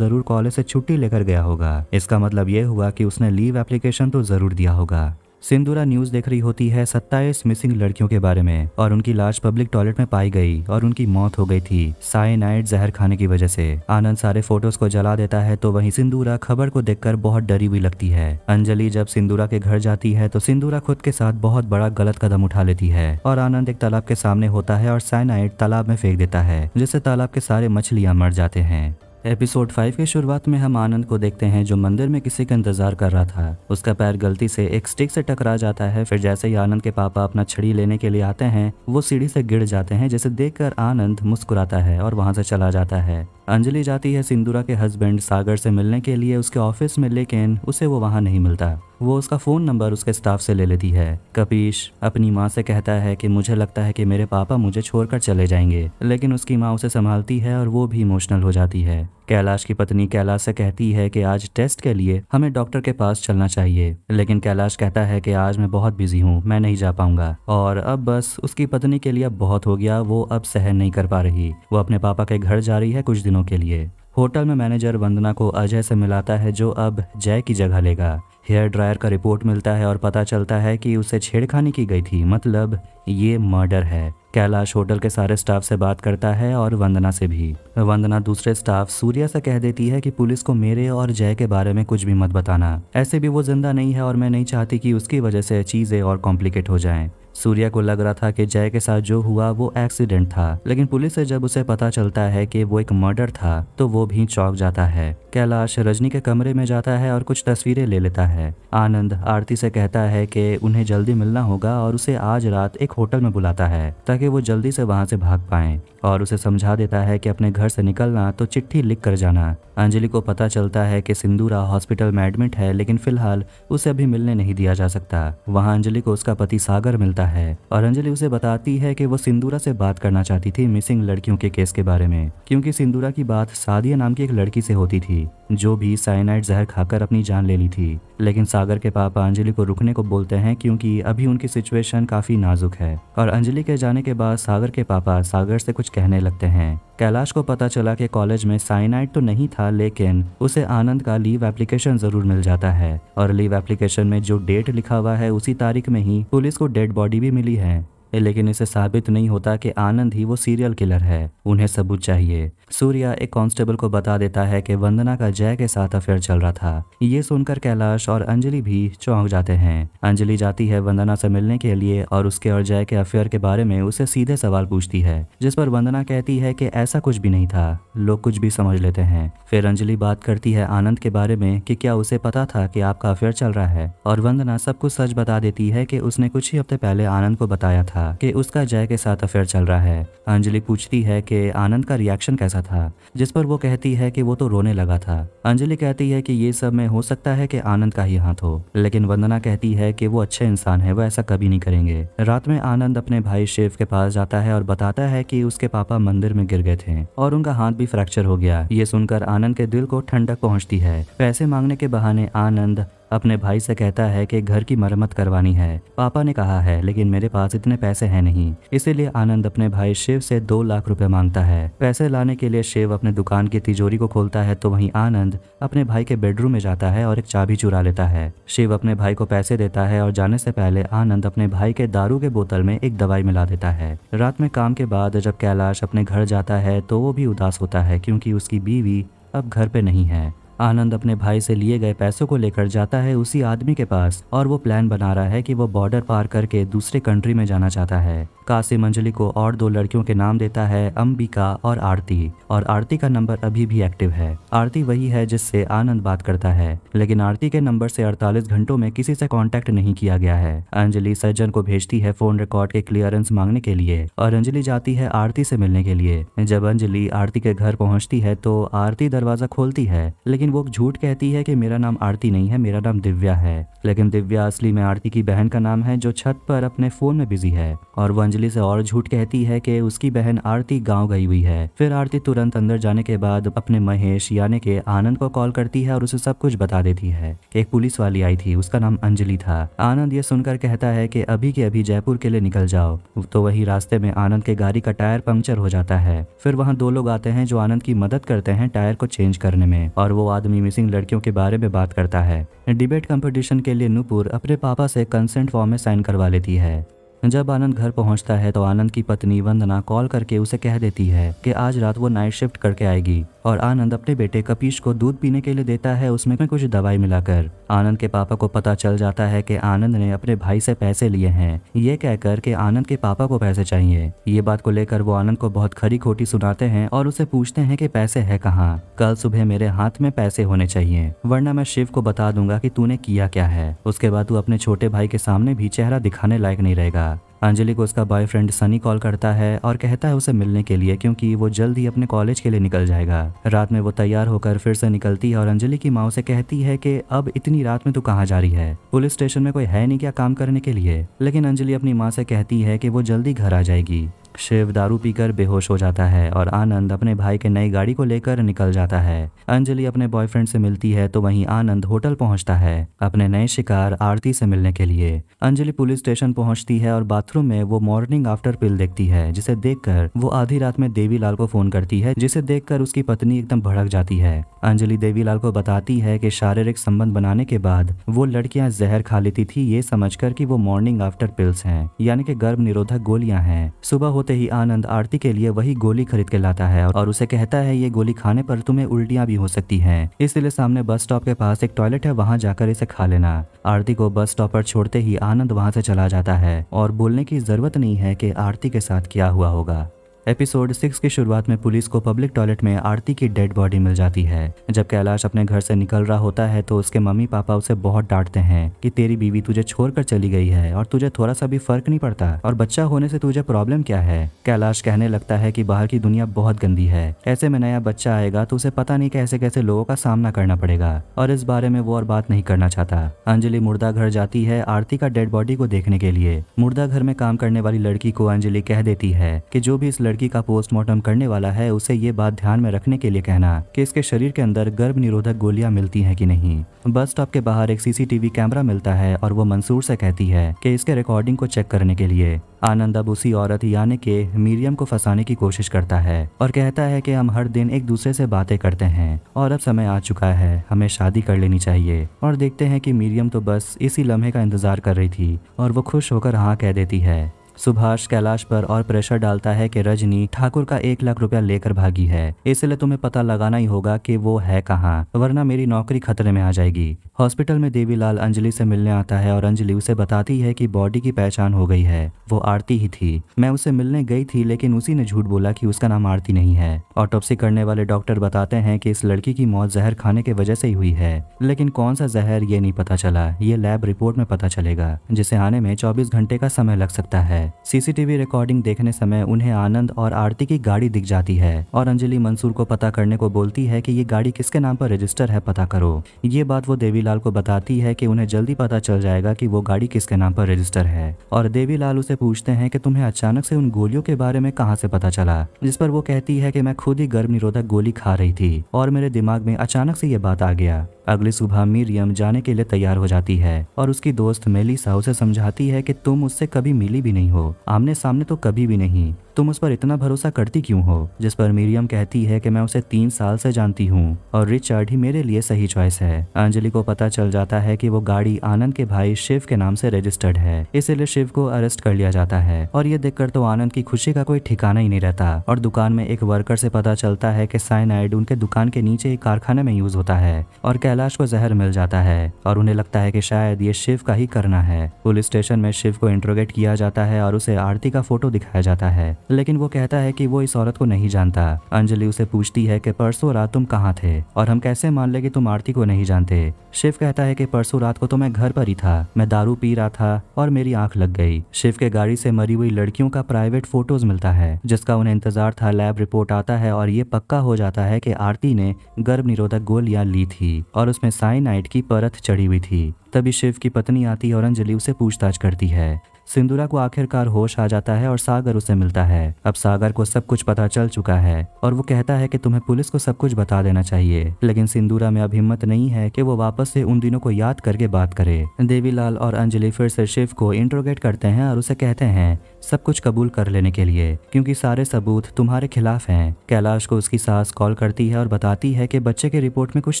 जरूर कॉलेज से छुट्टी लेकर गया होगा होगा इसका मतलब ये हुआ कि उसने लीव एप्लीकेशन तो जरूर दिया होगा सिंदूरा न्यूज देख रही होती है सत्ताईस मिसिंग लड़कियों के बारे में और उनकी लाश पब्लिक टॉयलेट में पाई गई और उनकी मौत हो गई थी साइनाइड जहर खाने की वजह से आनंद सारे फोटोज को जला देता है तो वहीं सिंदूरा खबर को देखकर बहुत डरी हुई लगती है अंजलि जब सिंदूरा के घर जाती है तो सिंदूरा खुद के साथ बहुत बड़ा गलत कदम उठा लेती है और आनंद एक तालाब के सामने होता है और साइनाइड तालाब में फेंक देता है जिससे तालाब के सारे मछलियाँ मर जाते हैं एपिसोड फाइव के शुरुआत में हम आनंद को देखते हैं जो मंदिर में किसी का इंतजार कर रहा था उसका पैर गलती से एक स्टिक से टकरा जाता है फिर जैसे ही आनंद के पापा अपना छड़ी लेने के लिए आते हैं वो सीढ़ी से गिर जाते हैं जिसे देख आनंद मुस्कुराता है और वहाँ से चला जाता है अंजलि जाती है सिंदूरा के हस्बैंड सागर से मिलने के लिए उसके ऑफिस में लेकिन उसे वो वहाँ नहीं मिलता वो उसका फ़ोन नंबर उसके स्टाफ से ले लेती है कपीश अपनी माँ से कहता है कि मुझे लगता है कि मेरे पापा मुझे छोड़कर चले जाएंगे लेकिन उसकी माँ उसे संभालती है और वो भी इमोशनल हो जाती है कैलाश की पत्नी कैलाश से कहती है कि आज टेस्ट के लिए हमें डॉक्टर के पास चलना चाहिए लेकिन कैलाश कहता है कि आज मैं बहुत बिजी हूँ मैं नहीं जा पाऊंगा और अब बस उसकी पत्नी के लिए बहुत हो गया वो अब सहन नहीं कर पा रही वो अपने पापा के घर जा रही है कुछ दिनों के लिए होटल में मैनेजर वंदना को अजय से मिलाता है जो अब जय की जगह लेगा हेयर ड्रायर का रिपोर्ट मिलता है और पता चलता है कि उसे छेड़खानी की गई थी मतलब ये मर्डर है कैलाश होटल के सारे स्टाफ से बात करता है और वंदना से भी वंदना दूसरे स्टाफ सूर्या से कह देती है कि पुलिस को मेरे और जय के बारे में कुछ भी मत बताना ऐसे भी वो जिंदा नहीं है और मैं नहीं चाहती कि उसकी वजह से चीज़ें और कॉम्प्लिकेट हो जाएं सूर्या को लग रहा था कि जय के साथ जो हुआ वो एक्सीडेंट था लेकिन पुलिस से जब उसे पता चलता है कि वो एक मर्डर था तो वो भी चौक जाता है कैलाश रजनी के कमरे में जाता है और कुछ तस्वीरें ले लेता है आनंद आरती से कहता है कि उन्हें जल्दी मिलना होगा और उसे आज रात एक होटल में बुलाता है ताकि वो जल्दी से वहाँ से भाग पाए और उसे समझा देता है कि अपने घर से निकलना तो चिट्ठी लिख कर जाना अंजलि को पता चलता है कि सिंदूरा हॉस्पिटल में एडमिट है लेकिन फिलहाल उसे अभी मिलने नहीं दिया जा सकता वहाँ अंजलि को उसका पति सागर मिलता है और अंजलि उसे बताती है कि वो सिंदूरा से बात करना चाहती थी मिसिंग लड़कियों के केस के बारे में क्योंकि सिंदूरा की बात सादिया नाम की एक लड़की से होती थी जो भी साइनाइड जहर खाकर अपनी जान ले ली थी लेकिन सागर के पापा अंजलि को रुकने को बोलते हैं क्योंकि अभी उनकी सिचुएशन काफी नाजुक है और अंजलि के जाने के बाद सागर के पापा सागर से कुछ कहने लगते हैं कैलाश को पता चला कि कॉलेज में साइनाइड तो नहीं था लेकिन उसे आनंद का लीव एप्लीकेशन जरूर मिल जाता है और लीव एप्लीकेशन में जो डेट लिखा हुआ है उसी तारीख में ही पुलिस को डेड बॉडी भी मिली है लेकिन इसे साबित नहीं होता कि आनंद ही वो सीरियल किलर है उन्हें सबूत चाहिए सूर्या एक कांस्टेबल को बता देता है कि वंदना का जय के साथ अफेयर चल रहा था ये सुनकर कैलाश और अंजलि भी चौंक जाते हैं अंजलि जाती है वंदना से मिलने के लिए और उसके और जय के अफेयर के बारे में उसे सीधे सवाल पूछती है जिस पर वंदना कहती है की ऐसा कुछ भी नहीं था लोग कुछ भी समझ लेते हैं फिर अंजलि बात करती है आनंद के बारे में की क्या उसे पता था की आपका अफेयर चल रहा है और वंदना सब कुछ सच बता देती है की उसने कुछ ही हफ्ते पहले आनंद को बताया था था कि उसका जय के साथ अफेयर चल रहा है अंजलि पूछती है कि आनंद का रिएक्शन कैसा था जिस पर वो कहती है कि वो तो रोने लगा था अंजलि कहती है कि ये सब में हो सकता है कि आनंद का ही हाथ हो लेकिन वंदना कहती है कि वो अच्छे इंसान है वो ऐसा कभी नहीं करेंगे रात में आनंद अपने भाई शिव के पास जाता है और बताता है की उसके पापा मंदिर में गिर गए थे और उनका हाथ भी फ्रैक्चर हो गया ये सुनकर आनंद के दिल को ठंडक पहुँचती है पैसे मांगने के बहाने आनंद अपने भाई से कहता है कि घर की मरम्मत करवानी है पापा ने कहा है लेकिन मेरे पास इतने पैसे हैं नहीं इसीलिए आनंद अपने भाई शिव से दो लाख रुपए मांगता है पैसे लाने के लिए शिव अपने दुकान की तिजोरी को खोलता है तो वहीं आनंद अपने भाई के बेडरूम में जाता है और एक चाबी चुरा लेता है शिव अपने भाई को पैसे देता है और जाने से पहले आनंद अपने भाई के दारू के बोतल में एक दवाई मिला देता है रात में काम के बाद जब कैलाश अपने घर जाता है तो वो भी उदास होता है क्योंकि उसकी बीवी अब घर पे नहीं है आनंद अपने भाई से लिए गए पैसों को लेकर जाता है उसी आदमी के पास और वो प्लान बना रहा है कि वो बॉर्डर पार करके दूसरे कंट्री में जाना चाहता है कासिम अंजलि को और दो लड़कियों के नाम देता है अंबिका और आरती और आरती का नंबर अभी भी एक्टिव है आरती वही है जिससे आनंद बात करता है लेकिन आरती के नंबर से 48 घंटों में किसी से कांटेक्ट नहीं किया गया है अंजलि सज्जन को भेजती है फोन रिकॉर्ड के क्लियरेंस मांगने के लिए और अंजलि जाती है आरती से मिलने के लिए जब अंजलि आरती के घर पहुँचती है तो आरती दरवाजा खोलती है लेकिन वो झूठ कहती है की मेरा नाम आरती नहीं है मेरा नाम दिव्या है लेकिन दिव्या असली में आरती की बहन का नाम है जो छत पर अपने फोन में बिजी है और वो अंजलि से और झूठ कहती है कि उसकी बहन आरती गांव गई हुई है फिर आरती तुरंत अंदर जाने के बाद अपने महेश यानी के आनंद को कॉल करती है और उसे सब कुछ बता देती है कि एक पुलिस वाली आई थी उसका नाम अंजलि था आनंद ये सुनकर कहता है कि अभी के अभी जयपुर के लिए निकल जाओ तो वही रास्ते में आनंद के गाड़ी का टायर पंक्चर हो जाता है फिर वहाँ दो लोग आते हैं जो आनंद की मदद करते हैं टायर को चेंज करने में और वो आदमी मिसिंग लड़कियों के बारे में बात करता है डिबेट कंपटीशन के लिए नूपुर अपने पापा से कंसेंट फॉर्म में साइन करवा लेती है जब आनंद घर पहुंचता है तो आनंद की पत्नी वंदना कॉल करके उसे कह देती है कि आज रात वो नाइट शिफ्ट करके आएगी और आनंद अपने बेटे कपीश को दूध पीने के लिए देता है उसमें कुछ दवाई मिलाकर आनंद के पापा को पता चल जाता है कि आनंद ने अपने भाई से पैसे लिए हैं ये कहकर कि आनंद के पापा को पैसे चाहिए ये बात को लेकर वो आनंद को बहुत खरी खोटी सुनाते हैं और उसे पूछते हैं कि पैसे है कहाँ कल सुबह मेरे हाथ में पैसे होने चाहिए वरना मैं शिव को बता दूंगा की तूने किया क्या है उसके बाद तू अपने छोटे भाई के सामने भी चेहरा दिखाने लायक नहीं रहेगा अंजलि को उसका बॉयफ्रेंड सनी कॉल करता है और कहता है उसे मिलने के लिए क्योंकि वो जल्द ही अपने कॉलेज के लिए निकल जाएगा रात में वो तैयार होकर फिर से निकलती है और अंजलि की माँ उसे कहती है कि अब इतनी रात में तू कहाँ जा रही है पुलिस स्टेशन में कोई है नहीं क्या काम करने के लिए लेकिन अंजलि अपनी माँ से कहती है की वो जल्दी घर आ जाएगी शिव दारू पीकर बेहोश हो जाता है और आनंद अपने भाई के नई गाड़ी को लेकर निकल जाता है अंजलि अपने बॉयफ्रेंड से मिलती है तो वहीं आनंद होटल पहुंचता है अपने नए शिकार आरती से मिलने के लिए अंजलि पुलिस स्टेशन पहुंचती है और बाथरूम में वो मॉर्निंग आफ्टर पिल देखती है जिसे देख वो आधी रात में देवी को फोन करती है जिसे देख उसकी पत्नी एकदम भड़क जाती है अंजलि देवीलाल को बताती है की शारीरिक संबंध बनाने के बाद वो लड़कियाँ जहर खा लेती थी ये समझ कर वो मॉर्निंग आफ्टर पिल्स है यानी की गर्भ निरोधक गोलियां हैं सुबह होते ही आनंद आरती के लिए वही गोली खरीद के लाता है और उसे कहता है ये गोली खाने पर तुम्हें उल्टियां भी हो सकती हैं इसलिए सामने बस स्टॉप के पास एक टॉयलेट है वहां जाकर इसे खा लेना आरती को बस स्टॉप पर छोड़ते ही आनंद वहां से चला जाता है और बोलने की जरूरत नहीं है कि आरती के साथ क्या हुआ होगा एपिसोड सिक्स की शुरुआत में पुलिस को पब्लिक टॉयलेट में आरती की डेड बॉडी मिल जाती है जब कैलाश अपने घर से निकल रहा होता है तो उसके मम्मी पापा उसे बहुत डांटते हैं कि तेरी बीवी तुझे छोड़कर चली गई है और तुझे थोड़ा सा भी फर्क नहीं पड़ता और बच्चा होने से तुझे प्रॉब्लम क्या है कैलाश कहने लगता है की बाहर की दुनिया बहुत गंदी है ऐसे में नया बच्चा आएगा तो उसे पता नहीं कैसे कैसे लोगों का सामना करना पड़ेगा और इस बारे में वो और बात नहीं करना चाहता अंजलि मुर्दा घर जाती है आरती का डेड बॉडी को देखने के लिए मुर्दा घर में काम करने वाली लड़की को अंजलि कह देती है की जो भी इस लड़की लड़की का पोस्टमार्टम करने वाला है उसे ये बात ध्यान में रखने के लिए कहना कि इसके शरीर के अंदर गर्भ निरोधक गोलियां मिलती हैं कि नहीं बस स्टॉप के बाहर एक सीसीटीवी कैमरा मिलता है और वो मंसूर से कहती है कि इसके रिकॉर्डिंग को चेक करने के लिए आनंद अब उसी औरत यानी के मीरियम को फंसाने की कोशिश करता है और कहता है कि हम हर दिन एक दूसरे से बातें करते हैं और अब समय आ चुका है हमें शादी कर लेनी चाहिए और देखते हैं कि मीरियम तो बस इसी लम्हे का इंतजार कर रही थी और वो खुश होकर हाँ कह देती है सुभाष कैलाश पर और प्रेशर डालता है कि रजनी ठाकुर का एक लाख रुपया लेकर भागी है इसलिए तुम्हें पता लगाना ही होगा कि वो है कहाँ वरना मेरी नौकरी खतरे में आ जाएगी हॉस्पिटल में देवीलाल अंजलि से मिलने आता है और अंजलि उसे बताती है कि बॉडी की पहचान हो गई है वो आरती ही थी मैं उसे मिलने गई थी लेकिन उसी ने झूठ बोला कि उसका नाम आरती नहीं है ऑटोपसी करने वाले डॉक्टर बताते हैं कि इस लड़की की मौत जहर खाने की वजह से ही हुई है लेकिन कौन सा जहर ये नहीं पता चला ये लैब रिपोर्ट में पता चलेगा जिसे आने में चौबीस घंटे का समय लग सकता है है सीसीटीवी रिकॉर्डिंग देखने समय उन्हें आनंद और आरती की गाड़ी दिख जाती है और अंजलि मंसूर को पता करने को बोलती है कि ये गाड़ी किसके नाम पर रजिस्टर है पता करो ये बात वो देवीलाल को बताती है कि उन्हें जल्दी पता चल जाएगा कि वो गाड़ी किसके नाम पर रजिस्टर है और देवीलाल उसे पूछते हैं कि तुम्हें अचानक से उन गोलियों के बारे में कहाँ से पता चला जिस पर वो कहती है कि मैं खुद ही गर्भ निरोधक गोली खा रही थी और मेरे दिमाग में अचानक से ये बात आ गया अगली सुबह मीरियम जाने के लिए तैयार हो जाती है और उसकी दोस्त मेलिसा उसे समझाती है कि तुम उससे कभी मिली भी नहीं हो आमने सामने तो कभी भी नहीं तुम उस पर इतना भरोसा करती क्यों हो जिस पर मीरियम कहती है कि मैं उसे तीन साल से जानती हूँ और रिचर्ड ही मेरे लिए सही चॉइस है अंजलि को पता चल जाता है कि वो गाड़ी आनंद के भाई शिव के नाम से रजिस्टर्ड है इसीलिए शिव को अरेस्ट कर लिया जाता है और ये देखकर तो आनंद की खुशी का कोई ठिकाना ही नहीं रहता और दुकान में एक वर्कर से पता चलता है की साइनाइड उनके दुकान के नीचे एक कारखाने में यूज होता है और कैलाश को जहर मिल जाता है और उन्हें लगता है की शायद ये शिव का ही करना है पुलिस स्टेशन में शिव को इंट्रोगेट किया जाता है और उसे आरती का फोटो दिखाया जाता है लेकिन वो कहता है कि वो इस औरत को नहीं जानता अंजलि उसे पूछती है कि परसों रात तुम कहाँ थे और हम कैसे मान ले कि तुम आरती को नहीं जानते शिव कहता है कि परसों रात को तो मैं घर पर ही था मैं दारू पी रहा था और मेरी आंख लग गई शिव के गाड़ी से मरी हुई लड़कियों का प्राइवेट फोटोज मिलता है जिसका उन्हें इंतजार था लैब रिपोर्ट आता है और ये पक्का हो जाता है की आरती ने गर्भ निरोधक गोलियां ली थी और उसमें साइनाइट की परत चढ़ी हुई थी तभी शिव की पत्नी आती है और अंजलि उसे पूछताछ करती है सिंदूरा को आखिरकार होश आ जाता है और सागर उसे मिलता है अब सागर को सब कुछ पता चल चुका है और वो कहता है कि तुम्हें पुलिस को सब कुछ बता देना चाहिए लेकिन सिंदूरा में अब हिम्मत नहीं है कि वो वापस से उन दिनों को याद करके बात करे देवीलाल और अंजलि फिर से शिव को इंट्रोगेट करते हैं और उसे कहते हैं सब कुछ कबूल कर लेने के लिए क्योंकि सारे सबूत तुम्हारे खिलाफ हैं कैलाश को उसकी सास कॉल करती है और बताती है कि बच्चे के रिपोर्ट में कुछ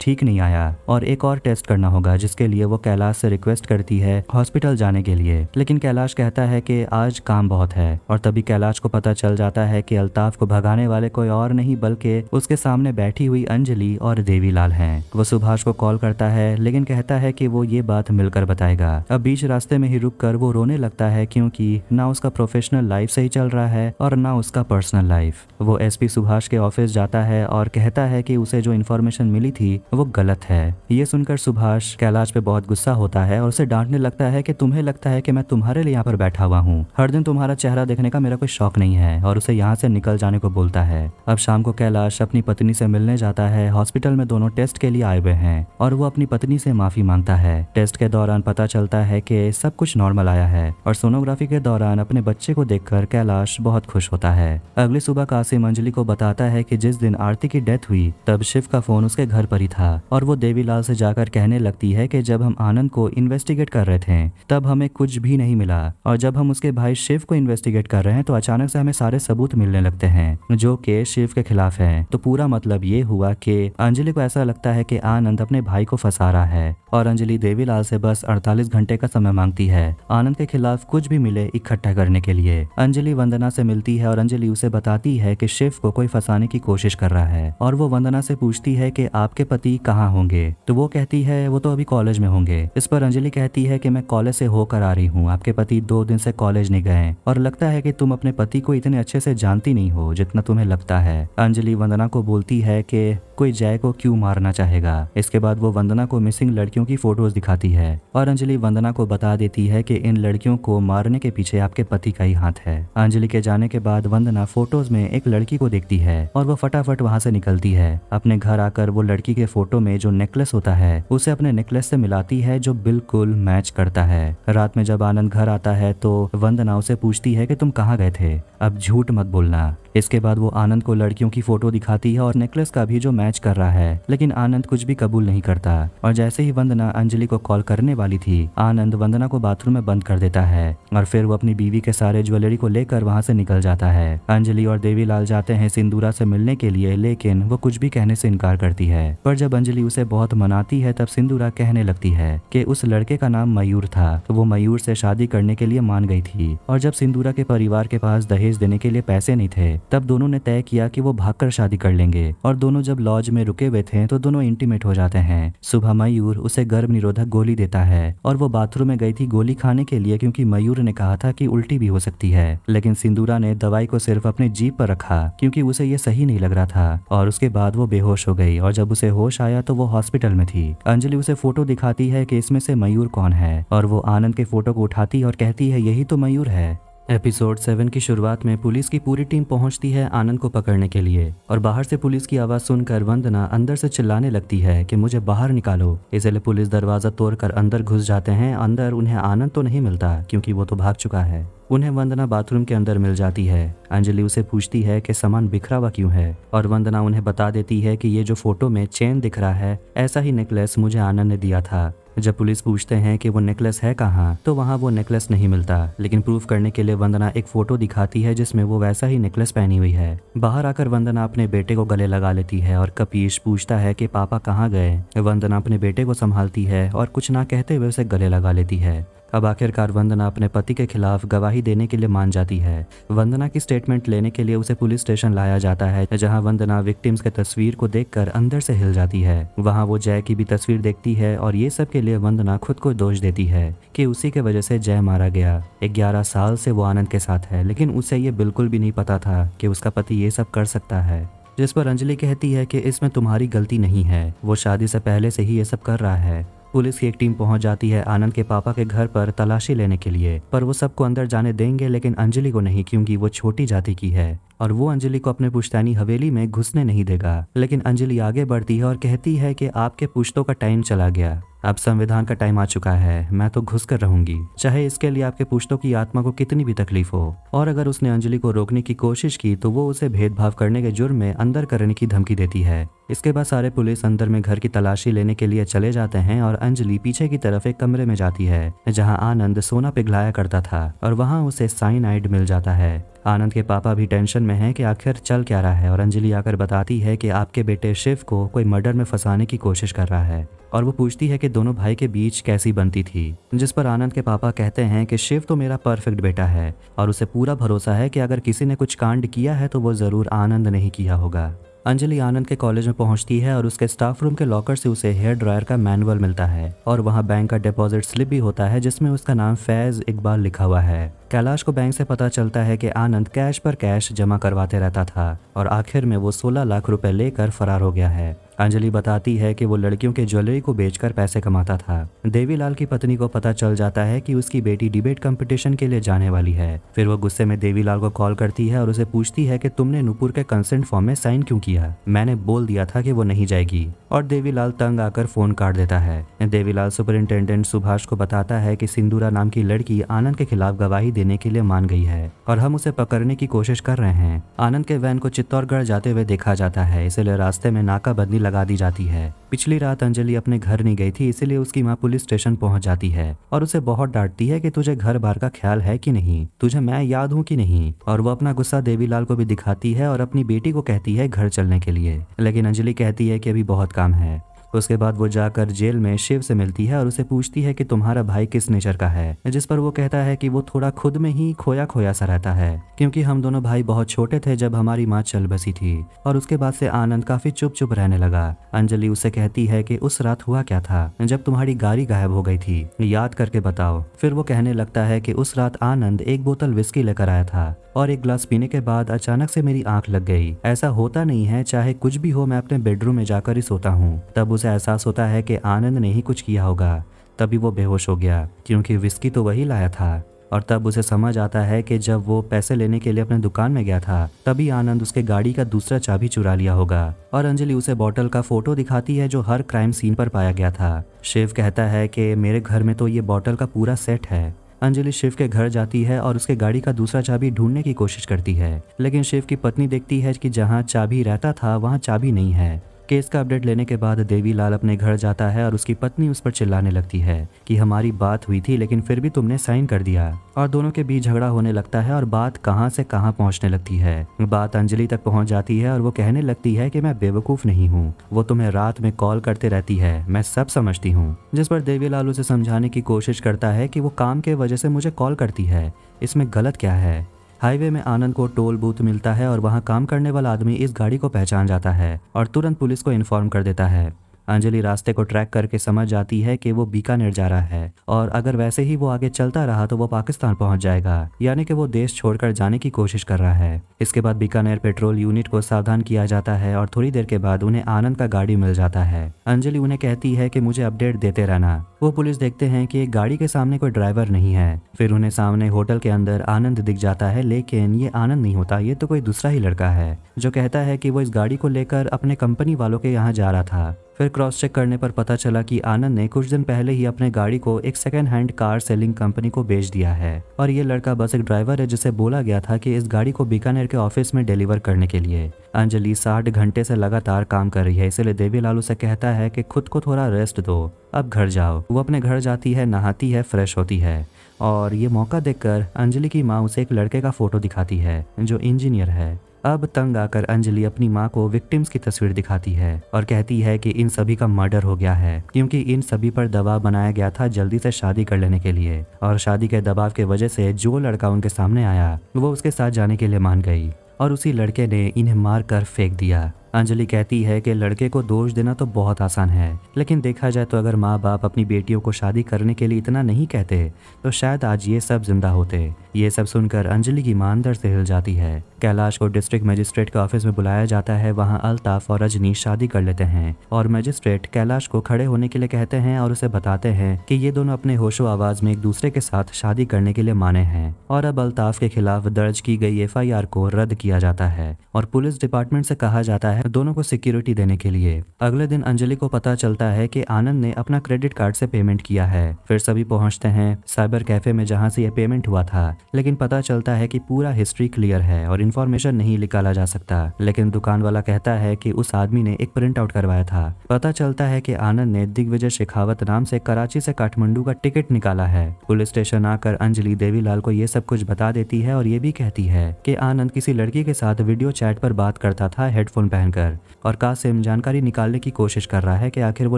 ठीक नहीं आया और एक और टेस्ट करना होगा जिसके लिए वो कैलाश से रिक्वेस्ट करती है हॉस्पिटल जाने के लिए लेकिन कैलाश कहता है कि आज काम बहुत है और तभी कैलाश को पता चल जाता है कि अल्ताफ को भगाने वाले कोई और नहीं बल्कि उसके सामने बैठी हुई अंजलि और देवीलाल हैं वो सुभाष को कॉल करता है लेकिन कहता है कि वो ये बात मिलकर बताएगा अब बीच रास्ते में ही रुक कर वो रोने लगता है क्योंकि ना उसका प्रोफेशनल लाइफ ही चल रहा है और ना उसका पर्सनल लाइफ वो एसपी सुभाष के ऑफिस जाता है और कहता है कि उसे जो इन्फॉर्मेशन मिली थी वो गलत है ये सुनकर सुभाष कैलाश पे बहुत गुस्सा होता है और उसे डांटने लगता है कि तुम्हें लगता है कि मैं तुम्हारे लिए यहाँ पर बैठा हुआ हूँ हर दिन तुम्हारा चेहरा देखने का मेरा कोई शौक नहीं है और उसे यहाँ से निकल जाने को बोलता है अब शाम को कैलाश अपनी पत्नी से मिलने जाता है हॉस्पिटल में दोनों टेस्ट के लिए आए हुए हैं और वो अपनी पत्नी से माफी मांगता है टेस्ट के दौरान पता चलता है कि सब कुछ नॉर्मल आया है और सोनोग्राफी के दौरान अपने बच्चे बच्चे को देखकर कैलाश बहुत खुश होता है अगली सुबह कासिम अंजलि को बताता है कि जिस दिन आरती की डेथ हुई तब शिव का फोन उसके घर पर ही था और वो देवीलाल से जाकर कहने लगती है कि जब हम आनंद को इन्वेस्टिगेट कर रहे थे तब हमें कुछ भी नहीं मिला और जब हम उसके भाई शिव को इन्वेस्टिगेट कर रहे हैं तो अचानक से हमें सारे सबूत मिलने लगते हैं जो के शिव के खिलाफ है तो पूरा मतलब ये हुआ कि अंजलि को ऐसा लगता है कि आनंद अपने भाई को फंसा रहा है और अंजलि देवीलाल से बस अड़तालीस घंटे का समय मांगती है आनंद के खिलाफ कुछ भी मिले इकट्ठा करने के लिए अंजलि वंदना से मिलती है और अंजलि उसे बताती है कि शिव को कोई फंसाने की कोशिश कर रहा है और वो वंदना से पूछती है कि आपके पति कहाँ होंगे तो वो कहती है वो तो अभी कॉलेज में होंगे इस पर अंजलि कहती है कि मैं कॉलेज से होकर आ रही हूँ आपके पति दो दिन से कॉलेज नहीं गए और लगता है की तुम अपने पति को इतने अच्छे से जानती नहीं हो जितना तुम्हें लगता है अंजलि वंदना को बोलती है की कोई जय को क्यों मारना चाहेगा इसके बाद वो वंदना को मिसिंग लड़कियों की फोटोज दिखाती है और अंजलि वंदना को बता देती है कि इन लड़कियों को मारने के पीछे आपके पति का ही हाथ है अंजलि के जाने के बाद वंदना फोटोज में एक लड़की को देखती है और वो फटाफट वहाँ से निकलती है अपने घर आकर वो लड़की के फोटो में जो नेकलेस होता है उसे अपने नेकलेस से मिलाती है जो बिल्कुल मैच करता है रात में जब आनंद घर आता है तो वंदना उसे पूछती है की तुम कहाँ गए थे अब झूठ मत बोलना इसके बाद वो आनंद को लड़कियों की फोटो दिखाती है और नेकलेस का भी जो मैच कर रहा है लेकिन आनंद कुछ भी कबूल नहीं करता और जैसे ही वंदना अंजलि को कॉल करने वाली थी आनंद वंदना को बाथरूम में बंद कर देता है और फिर वो अपनी बीवी के सारे ज्वेलरी को लेकर वहाँ से निकल जाता है अंजलि और देवी जाते हैं सिंदूरा से मिलने के लिए लेकिन वो कुछ भी कहने से इनकार करती है पर जब अंजलि उसे बहुत मनाती है तब सिंदूरा कहने लगती है कि उस लड़के का नाम मयूर था तो वो मयूर से शादी करने के लिए मान गई थी और जब सिंदूरा के परिवार के पास दहेज देने के लिए पैसे नहीं थे तब दोनों ने तय किया कि वो भागकर शादी कर लेंगे और दोनों जब लॉज में रुके हुए थे तो दोनों इंटीमेट हो जाते हैं सुबह मयूर उसे गर्भ निरोधक गोली देता है और वो बाथरूम में गई थी गोली खाने के लिए क्योंकि मयूर ने कहा था कि उल्टी भी हो सकती है लेकिन सिंदूरा ने दवाई को सिर्फ अपने जीप पर रखा क्योंकि उसे ये सही नहीं लग रहा था और उसके बाद वो बेहोश हो गई और जब उसे होश आया तो वो हॉस्पिटल में थी अंजलि उसे फोटो दिखाती है कि इसमें से मयूर कौन है और वो आनंद के फोटो को उठाती और कहती है यही तो मयूर है एपिसोड सेवन की शुरुआत में पुलिस की पूरी टीम पहुंचती है आनंद को पकड़ने के लिए और बाहर से पुलिस की आवाज सुनकर वंदना अंदर से चिल्लाने लगती है कि मुझे बाहर निकालो इसलिए पुलिस दरवाजा तोड़कर अंदर घुस जाते हैं अंदर उन्हें आनंद तो नहीं मिलता क्योंकि वो तो भाग चुका है उन्हें वंदना बाथरूम के अंदर मिल जाती है अंजलि उसे पूछती है कि सामान बिखरा हुआ क्यों है और वंदना उन्हें बता देती है कि ये जो फोटो में चेन दिख रहा है ऐसा ही नेकलेस मुझे आनंद ने दिया था जब पुलिस पूछते हैं कि वो नेकलेस है कहाँ तो वहाँ वो नेकलेस नहीं मिलता लेकिन प्रूफ करने के लिए वंदना एक फोटो दिखाती है जिसमें वो वैसा ही नेकलेस पहनी हुई है बाहर आकर वंदना अपने बेटे को गले लगा लेती है और कपीश पूछता है कि पापा कहाँ गए वंदना अपने बेटे को संभालती है और कुछ ना कहते हुए उसे गले लगा लेती है अब आखिरकार वंदना अपने पति के खिलाफ गवाही देने के लिए मान जाती है वंदना की स्टेटमेंट लेने के लिए उसे पुलिस स्टेशन लाया जाता है जहाँ वंदना विक्टिम्स के तस्वीर को देखकर अंदर से हिल जाती है वहाँ वो जय की भी तस्वीर देखती है और ये सब के लिए वंदना खुद को दोष देती है कि उसी के वजह से जय मारा गया ग्यारह साल से वो आनंद के साथ है लेकिन उसे ये बिल्कुल भी नहीं पता था कि उसका पति ये सब कर सकता है जिस पर अंजलि कहती है कि इसमें तुम्हारी गलती नहीं है वो शादी से पहले से ही ये सब कर रहा है पुलिस की एक टीम पहुंच जाती है आनंद के पापा के घर पर तलाशी लेने के लिए पर वो सबको अंदर जाने देंगे लेकिन अंजलि को नहीं क्योंकि वो छोटी जाति की है और वो अंजलि को अपने पुश्तैनी हवेली में घुसने नहीं देगा लेकिन अंजलि आगे बढ़ती है और कहती है कि आपके पुश्तों का टाइम चला गया अब संविधान का टाइम आ चुका है मैं तो घुस कर रहूंगी चाहे इसके लिए आपके पुश्तों की आत्मा को कितनी भी तकलीफ हो और अगर उसने अंजलि को रोकने की कोशिश की तो वो उसे भेदभाव करने के जुर्म में अंदर करने की धमकी देती है इसके बाद सारे पुलिस अंदर में घर की तलाशी लेने के लिए चले जाते हैं और अंजलि पीछे की तरफ एक कमरे में जाती है जहाँ आनंद सोना पिघलाया करता था और वहाँ उसे साइनाइड मिल जाता है आनंद के पापा भी टेंशन में हैं कि आखिर चल क्या रहा है और अंजलि आकर बताती है कि आपके बेटे शिव को कोई मर्डर में फंसाने की कोशिश कर रहा है और वो पूछती है कि दोनों भाई के बीच कैसी बनती थी जिस पर आनंद के पापा कहते हैं कि शिव तो मेरा परफेक्ट बेटा है और उसे पूरा भरोसा है कि अगर किसी ने कुछ कांड किया है तो वो ज़रूर आनंद नहीं किया होगा अंजलि आनंद के कॉलेज में पहुंचती है और उसके स्टाफ रूम के लॉकर से उसे हेयर ड्रायर का मैनुअल मिलता है और वहां बैंक का डिपॉजिट स्लिप भी होता है जिसमें उसका नाम फैज इकबाल लिखा हुआ है कैलाश को बैंक से पता चलता है कि आनंद कैश पर कैश जमा करवाते रहता था और आखिर में वो 16 लाख रुपए लेकर फरार हो गया है अंजलि बताती है कि वो लड़कियों के ज्वेलरी को बेचकर पैसे कमाता था देवीलाल की पत्नी को पता चल जाता है कि उसकी बेटी डिबेट कंपटीशन के लिए जाने वाली है फिर वो गुस्से में देवीलाल को कॉल करती है और उसे पूछती है कि तुमने नूपुर के कंसेंट फॉर्म में साइन क्यों किया मैंने बोल दिया था कि वो नहीं जाएगी और देवीलाल तंग आकर फोन काट देता है देवीलाल सुपरिंटेंडेंट सुभाष को बताता है की सिंदूरा नाम की लड़की आनंद के खिलाफ गवाही दे देने के लिए मान गई है और हम उसे पकड़ने की कोशिश कर रहे हैं आनंद के वैन को चित्तौड़गढ़ जाते हुए देखा जाता है इसलिए रास्ते में नाकाबंदी लगा दी जाती है पिछली रात अंजलि अपने घर नहीं गई थी इसीलिए उसकी माँ पुलिस स्टेशन पहुँच जाती है और उसे बहुत डांटती है की तुझे घर बार का ख्याल है की नहीं तुझे मैं याद हूँ की नहीं और वो अपना गुस्सा देवीलाल को भी दिखाती है और अपनी बेटी को कहती है घर चलने के लिए लेकिन अंजलि कहती है की अभी बहुत काम है उसके बाद वो जाकर जेल में शिव से मिलती है और उसे पूछती है कि तुम्हारा भाई किस नेचर का है जिस पर वो कहता है कि वो थोड़ा खुद में ही खोया खोया सा रहता है क्योंकि हम दोनों भाई बहुत छोटे थे जब हमारी माँ चल बसी थी और उसके बाद से आनंद काफी चुप चुप रहने लगा अंजलि उसे कहती है कि उस रात हुआ क्या था जब तुम्हारी गाड़ी गायब हो गई थी याद करके बताओ फिर वो कहने लगता है कि उस रात आनंद एक बोतल विस्की लेकर आया था और एक ग्लास पीने के बाद अचानक से मेरी आंख लग गई ऐसा होता नहीं है चाहे कुछ भी हो मैं अपने बेडरूम में जाकर ही सोता हूँ तब उस उसे एहसास होता है कि आनंद ने ही कुछ किया होगा तभी वो बेहोश हो गया क्योंकि विस्की तो वही लाया था और तब उसे समझ आता है कि जब वो पैसे लेने के लिए अपने दुकान में गया था तभी आनंद उसके गाड़ी का दूसरा चाबी चुरा लिया होगा और अंजलि उसे बोतल का फोटो दिखाती है जो हर क्राइम सीन पर पाया गया था शिव कहता है कि मेरे घर में तो ये बोतल का पूरा सेट है अंजलि शिव के घर जाती है और उसके गाड़ी का दूसरा चाबी ढूंढने की कोशिश करती है लेकिन शिव की पत्नी देखती है कि जहाँ चाबी रहता था वहाँ चाबी नहीं है केस का अपडेट लेने के बाद देवी लाल अपने घर जाता है और उसकी पत्नी उस पर चिल्लाने लगती है कि हमारी बात हुई थी लेकिन फिर भी तुमने साइन कर दिया और दोनों के बीच झगड़ा होने लगता है और बात कहाँ से कहाँ पहुँचने लगती है बात अंजलि तक पहुँच जाती है और वो कहने लगती है कि मैं बेवकूफ़ नहीं हूँ वो तुम्हें रात में कॉल करते रहती है मैं सब समझती हूँ जिस पर देवी लाल उसे समझाने की कोशिश करता है की वो काम के वजह से मुझे कॉल करती है इसमें गलत क्या है हाईवे में आनंद को टोल बूथ मिलता है और वहाँ काम करने वाला आदमी इस गाड़ी को पहचान जाता है और तुरंत पुलिस को इन्फॉर्म कर देता है अंजलि रास्ते को ट्रैक करके समझ जाती है कि वो बीकानेर जा रहा है और अगर वैसे ही वो आगे चलता रहा तो वो पाकिस्तान पहुंच जाएगा यानी कि वो देश छोड़कर जाने की कोशिश कर रहा है इसके बाद बीकानेर पेट्रोल यूनिट को सावधान किया जाता है और थोड़ी देर के बाद उन्हें आनंद का गाड़ी मिल जाता है अंजलि उन्हें कहती है की मुझे अपडेट देते रहना वो पुलिस देखते हैं की गाड़ी के सामने कोई ड्राइवर नहीं है फिर उन्हें सामने होटल के अंदर आनंद दिख जाता है लेकिन ये आनंद नहीं होता ये तो कोई दूसरा ही लड़का है जो कहता है की वो इस गाड़ी को लेकर अपने कंपनी वालों के यहाँ जा रहा था फिर क्रॉस चेक करने पर पता चला कि आनंद ने कुछ दिन पहले ही अपने गाड़ी को एक second hand car selling company को बेच दिया है और ये लड़का बस एक ड्राइवर है जिसे बोला गया था कि इस गाड़ी को बीकानेर के ऑफिस में डिलीवर करने के लिए अंजलि साठ घंटे से लगातार काम कर रही है इसलिए देवी लालू से कहता है की खुद को थोड़ा रेस्ट दो अब घर जाओ वो अपने घर जाती है नहाती है फ्रेश होती है और ये मौका देखकर अंजलि की माँ उसे एक लड़के का फोटो दिखाती है जो इंजीनियर है अब तंग आकर अंजलि अपनी माँ को विक्टिम्स की तस्वीर दिखाती है और कहती है कि इन सभी का मर्डर हो गया है क्योंकि इन सभी पर दबाव बनाया गया था जल्दी से शादी कर लेने के लिए और शादी के दबाव के वजह से जो लड़का उनके सामने आया वो उसके साथ जाने के लिए मान गई और उसी लड़के ने इन्हें मार कर फेंक दिया अंजलि कहती है कि लड़के को दोष देना तो बहुत आसान है लेकिन देखा जाए तो अगर माँ बाप अपनी बेटियों को शादी करने के लिए इतना नहीं कहते तो शायद आज ये सब जिंदा होते ये सब सुनकर अंजलि की मान दर से हिल जाती है कैलाश को डिस्ट्रिक्ट मजिस्ट्रेट के ऑफिस में बुलाया जाता है वहाँ अल्ताफ और रजनी शादी कर लेते हैं और मजिस्ट्रेट कैलाश को खड़े होने के लिए कहते हैं और उसे बताते हैं कि ये दोनों अपने होशो आवाज में एक दूसरे के साथ शादी करने के लिए माने हैं और अब अल्ताफ के खिलाफ दर्ज की गई एफ को रद्द किया जाता है और पुलिस डिपार्टमेंट से कहा जाता है है दोनों को सिक्योरिटी देने के लिए अगले दिन अंजलि को पता चलता है कि आनंद ने अपना क्रेडिट कार्ड से पेमेंट किया है फिर सभी पहुंचते हैं साइबर कैफे में जहां से यह पेमेंट हुआ था लेकिन पता चलता है कि पूरा हिस्ट्री क्लियर है और इन्फॉर्मेशन नहीं निकाला जा सकता लेकिन दुकान वाला कहता है की उस आदमी ने एक प्रिंट आउट करवाया था पता चलता है की आनंद ने दिग्विजय शेखावत नाम से कराची से काठमांडू का टिकट निकाला है पुलिस स्टेशन आकर अंजलि देवीलाल को ये सब कुछ बता देती है और ये भी कहती है कि आनंद किसी लड़की के साथ वीडियो चैट पर बात करता था हेडफोन पहन जानकर और कासिम जानकारी निकालने की कोशिश कर रहा है कि आखिर वो